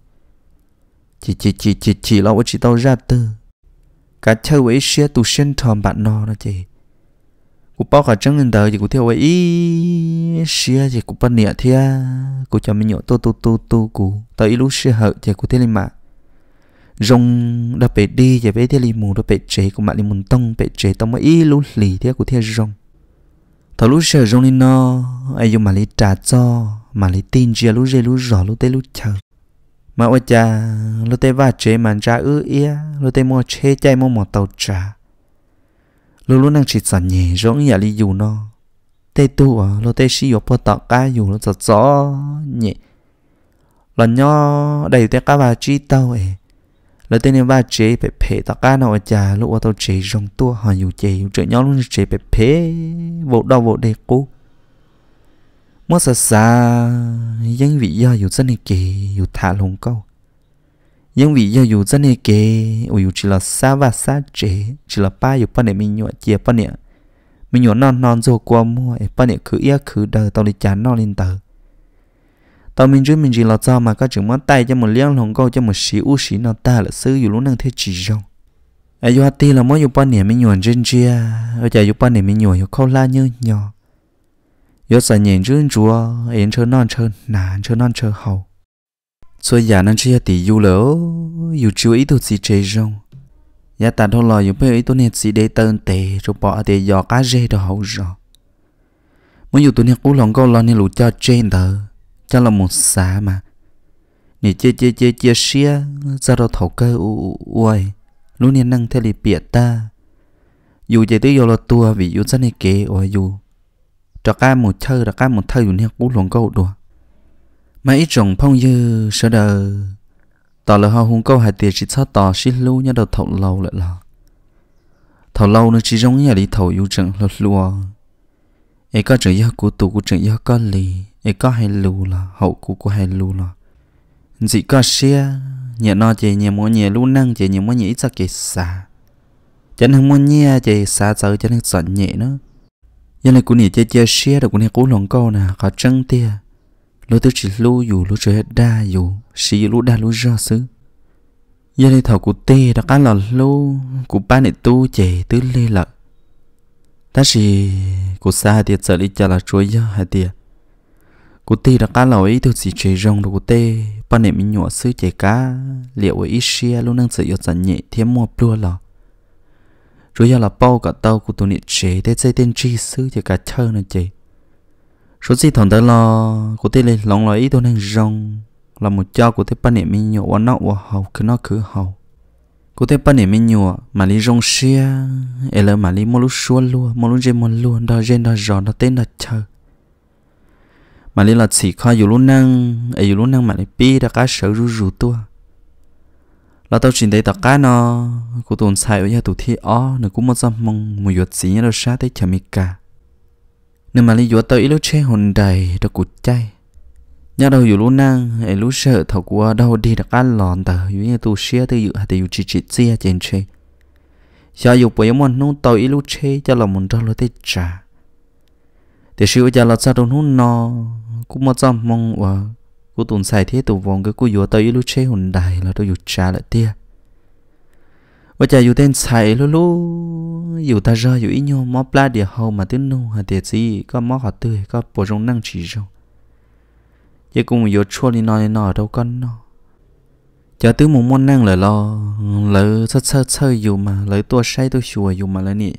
A: chỉ chỉ chỉ chỉ chỉ lo với chỉ tao ra từ cả chơi với xe tu sinh thầm bạn nó đó chị cú bao cả chân lên đời chị cú theo với ý xe chị cú bắt nhẹ thia cú cho mình nhọ tu tu tu tu tao tới lúc xe hở chị cú theo lên mạng rong đã bị đi chị bị theo lên mù đã bị chế của mạng lên mù tông bị chế tông mà ý lúc lì thia của theo rong thọ lúc sợ rong lên nó ai dùng mà lấy trả cho mà lấy tiền chia lúc rê lúc rõ lúc tê lúc chờ mà ôi cha lúc tê va chế mà ra ư ia lúc tê mua chế chạy mua mỏ tàu trả lúc lúc năng chỉ sẵn nhẹ rong nhà lý dù nó tê tu à lúc tê xí yếu bơ tọt cá dù lúc giọt gió nhẹ lần nho đầy tê cá vào chi tàu ấy แล้วเต้นว่าเจไปเพตะก้าเอาจ่าลูกว่าตัวเจรงตัวหอยอยู่เจอยู่เจย้อนลูกเจไปเพโบดาวโบเด็กกูเมื่อสาสายังวิยาอยู่เสนเกอยู่ถาลงเก้ายังวิยาอยู่เสนเกอยู่จิลาซาวาซาเจจิลาป้าอยู่ป้าเนี่ยมีหนวดเจียป้าเนี่ยมีหนวดนอนนอนโจกลัวมั่วไอ้ป้าเนี่ยคือเอี้ยคือเดอตอริจานนอนลินเตอร์ tao mình chơi mình chỉ là cho mà các chữ món tay cho một liang lòng câu cho một xí u xí nó ta là sư dù lúc năng thế chỉ rồi. ai dù hati là mỗi dù ba nè mình nhuận trên chia ở chả dù ba nè mình nhuận khâu la như nhỏ yếu sa nhìn trên chúa yên chơi non chơi nản chơi non chơi hầu rồi giả năng chia tỷ dù lỡ yêu chưa ý thuật gì chơi rồi, giá tạt thôi lo yêu bây ý tôi nè gì để tân tệ rồi bỏ tệ giò cá rê đồ hậu rồi mỗi yêu tôi nè cú lòng câu lo nè lụt cho trên tờ cho là một xá mà nhỉ chia chia chia chia xia ra đó thổ cơ u uầy lúc này nâng theo lì bịa ta dù vậy tới giờ là tua vì dù rất này kế uầy dù cho cá một chơi là cá một thơ dù nè cú luồng câu đùa mà ít trồng phong dư sơ đờ tỏ là họ hùng câu hai tiền chỉ sao tỏ xí lưu nhá đầu thổ lâu lại là thổ lâu nó chỉ giống như là đi thầu dù chẳng lột lùa ấy có chẳng yêu của tù của chẳng yêu con lì e có hay lù là hậu cũ có hay lù là dị có xe nhẹ nó chỉ nhẹ mỗi nhẹ lu năng chỉ nhà mỗi nhà ít ra kì xa chẳng hàng mỗi nhà chỉ xa giờ chẳng hàng sẵn nhẹ nữa giờ này cũng nhẹ chơi chơi xe được cũng nhỉ cú lòng câu nè có chân tia lu tôi chỉ lu dù lu chơi đa dù xí lu đa lu ra xứ giờ này thầu cụ tê đã cá lò lu cụ ba này tu chè tứ lê lợ ta chỉ cụ xa tiệt sợ đi chờ là chúa giờ hai tia cô tê là cá lỗi tôi chỉ chơi rong rồi cô tê ban nãy mình nhỏ sư chạy cá liệu với ít xe luôn đang sử dụng sản nhẹ thêm mua plua lò rồi giờ là bao cả tàu của tôi nịt chế để chơi tên chi sư chạy cá chơi nữa chị số gì thằng đó lò cô tê lên lòng lỗi tôi đang rong là một cho của tê ban nãy mình nhỏ và nó và hầu cứ nó cứ hầu cô tê ban nãy mình nhỏ mà đi rong xe ấy là mà đi mua lúc xua luôn mua lúc chơi mua luôn đó chơi đó giòn đó tên đó chơi mà lý là chỉ khó yếu lúc năng ấy yếu lúc năng mà lại bi đã cá sở rú rú tua là tao chỉ thấy tao cá nó cô tồn sai ở nhà tụi thi ó nó cũng mất giấc mong mùi giọt xí nhớ đâu xa tới chấm mì cả nên mà lý giọt tao ít lúc che hồn đầy đó cụt chay nhà đầu yếu lúc năng ấy lúc sợ thầu qua đâu đi đã cá lòn tờ dù nhà tụi xia tới dự hạt dù chỉ chỉ xia trên chơi giờ dù bây giờ mình nông tàu ít lúc che cho là mình đâu lo tới trả thì sự giờ là sao đâu nó cú mất trong mong và ờ, cú tụn xài thế tụ vòng cái cú vừa tới lúc chế hồn đài là tôi vừa trả lại tia và chả dù tên xài lú lú dù ta rơi dù ý nhau mó pla địa hầu mà tiếng nô hà tiệt gì có mó họ tươi có bổ rong năng chỉ rong chứ cùng dù chua đi nò đi nò đâu con nò, chả tứ một món năng là lo lỡ sơ sơ sơ dù mà lỡ tua say tôi chùa dù mà lỡ nị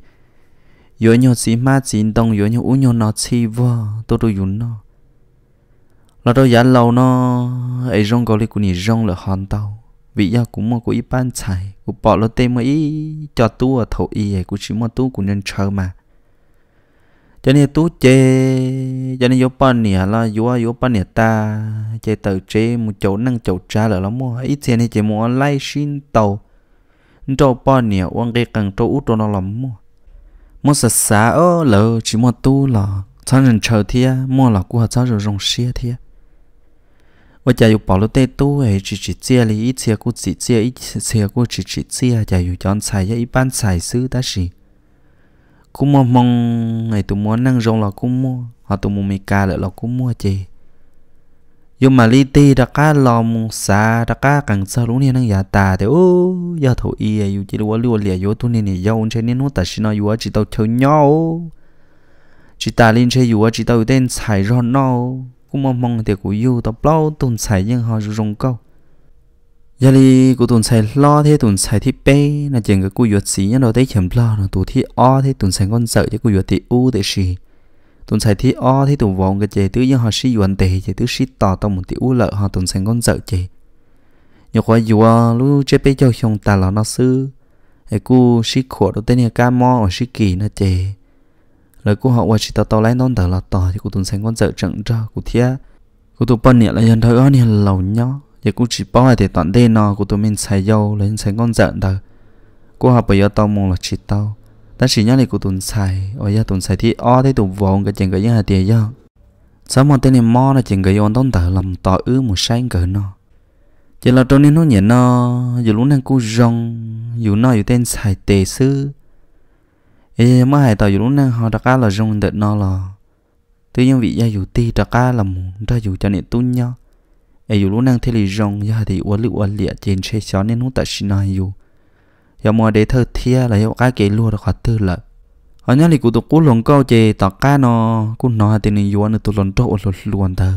A: dù nhau chỉ ma chỉ đông dù nhau uống nhau nọ chi vợ tôi tôi dùng nò là đâu giá lâu nó ấy rong gọi của nhỉ rong là hòn tàu vì do cũng mà của ít ban chạy của bỏ lo tê mà ý cho tu ở thổ y ấy cũng chỉ mà tú của nhân chờ mà cho nên tú chê cho nên vô ban nè là vô vô ban nè ta chê tờ chê một chỗ năng chỗ trả là lắm mua ít tiền thì chê mua lai xin tàu trâu ban nè uống cái cần trâu út cho nó lắm mua mua sờ sá ơ lờ chỉ mua tu là sao nhân chờ thia mua là của sao rồi rong xia thia và bảo chỉ chỉ chỉ chỉ chỉ 我家有保了带多诶，只只借哩一切过只借一切过只只借，家有讲菜也一般菜丝，但是 cũng mua mong này tụi mua năng rong là cũng mua họ tụi mua mấy ca lại là cũng mua chị nhưng mà li ti đã cá lò mùng xa đã cá càng sao luôn nè năng giả tà thì ô giờ thầu y à yêu chỉ đua lúa lìa vô tụi nè nè giàu trên nè nó ta xin nó yêu chỉ tao chơi nhau chỉ ta lên chơi yêu chỉ tao tên xài rong nhau cũng mong mong thì của yêu tập lâu tuần xài nhưng họ rung câu giờ đi của tuần xài lo thế tuần xài thì bê là chuyện cái cô yuột xí nhân đầu tới chấm lo là tụ thì o thế tuần xài con sợ cho cô yuột thì u để xì tuần xài thì o thế tụ vòng cái chế tứ nhưng họ xí yuột tề chế tứ xí tỏ tao một tí u lợ họ tuần xài con sợ chế nhớ qua yuột lu chế bê cho chồng ta là nó sư cái cô xí khổ đầu tới nhà ca mo ở xí kỳ nó chế lời cô họ qua chỉ tao tao lấy non tờ là tò thì cô tuần sáng con dở trận ra cô thia cô tụ bận nhẹ là nhân thời ơn hiền lầu nhó giờ cô chỉ bao thì toàn đê nó cô tụ mình xài dầu lấy sáng con dở tờ cô học bây giờ tao mong là chỉ tao ta chỉ nhớ là cô tuần xài ở giờ tuần xài thì o thấy tụ vòng cái chuyện cái gì hạt tiền giờ sao mà tên này mò là chuyện cái ông tông tờ làm tỏ ứ một sáng cỡ nó chỉ là trong nên nó nhận nó dù lúc đang cô rong dù nó dù tên xài tề sư ấy mà hai tàu dù năng họ đặc cá là rong đợt nó là tuy nhiên vị gia dù ti đặc cá là muốn ra dù cho nên tu nhau ấy dù năng thế lì rong gia thì uốn lựu uốn lịa trên xe xó nên hút tại xin nói dù giờ mua để thơ thia là hiệu cái kế lùa được hoạt tư là ở nhà lì cụ tụ cũng lồng câu chè đặc cá nó cũng nói thì nên dù nó tụ lồng trộn luôn luồn thơ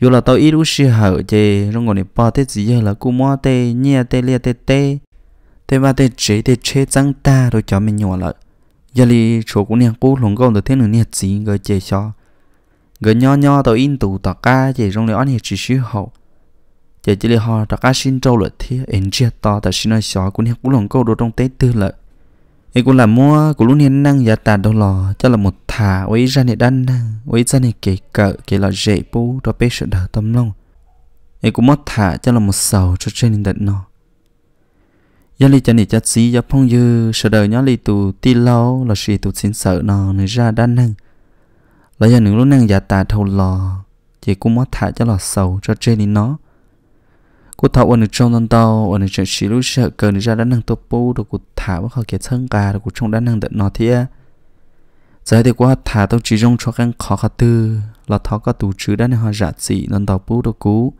A: dù là tàu ít u xí hở chè rong ngồi này bao tết gì là cú mua tê nhẹ tê lia tê tê tê ba tê chế tê chế trắng ta rồi cho mình nhỏ lại giờ li chỗ cũng niang bố lồng gom được thế nữa nhiệt gì người chơi cho người nho nho tàu in tù tạc ca chơi trong lời anh chỉ xíu hậu giờ chỉ li họ tạc ca xin trâu lợi thế anh chia to tại xin nói xó cũng niang bố lồng gom đồ trong tết tư lợi ấy cũng là mua của lúc niang năng giá tàn đâu lò cho là một thả quấy ra này đan năng quấy ra này kể cỡ kể là dễ bố đó bé sự đỡ tâm lòng ấy cũng mất thả cho là một sầu cho trên đợt nó giờ li chân đi chắc xí giờ phong dư sợ đời nhớ li tụ ti lâu là xì tụ xin sợ nó nơi ra đan năng là giờ những lúc năng giả tà thâu lò chỉ cũng mất thả cho lò sầu cho trên đi nó cô thọ ở nơi trong đan tàu ở nơi chuyện xí lúc sợ cờ nơi ra đan năng tổ pu rồi cô thả vào khỏi cái thân gà được cô trong đan năng tận nó thia giờ thì qua thả tôi chỉ dùng cho căn khó khăn tư là thọ có tụ chữ đan họ giả dị đan tàu pu rồi cú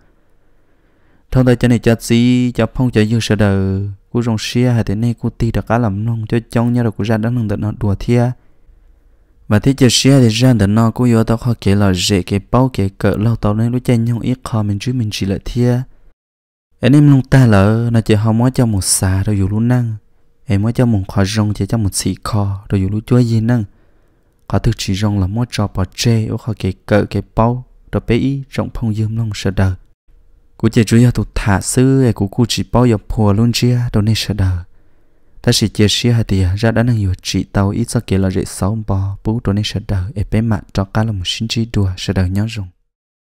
A: thông thời cho này cho xí cho phong cho dương sợ đời cú rong xia hay thế này cú ti đã cá làm nông cho chong nhau rồi cú ra đã nâng được nó đùa thia và thế cho xia thì ra được nó cú vô tao khó kể là dễ kể bao kể cỡ lâu tao nên lúc chân nhau ít khó mình chứ mình chỉ là thia anh em luôn ta lỡ nó chỉ không mới cho một xà rồi dù luôn năng em mới cho một khó rong chỉ cho một xì khó rồi dù lúc chúa gì năng khó thực chỉ rong là mỗi trò bỏ chơi ô khó kể cỡ kể bao rồi bé ý rộng phong dương long sợ đời cú chơi chủ yếu tụ thả sư ấy cú cú chỉ bao giờ phù luôn chia đâu nên sợ đời ta chỉ chơi xia hạt thì ra đã năng hiểu chỉ tàu ít sao kia là dễ sáu bò bú đâu nên sợ đời ấy bé mặt cho cá là một sinh chi đùa sợ đời nhau dùng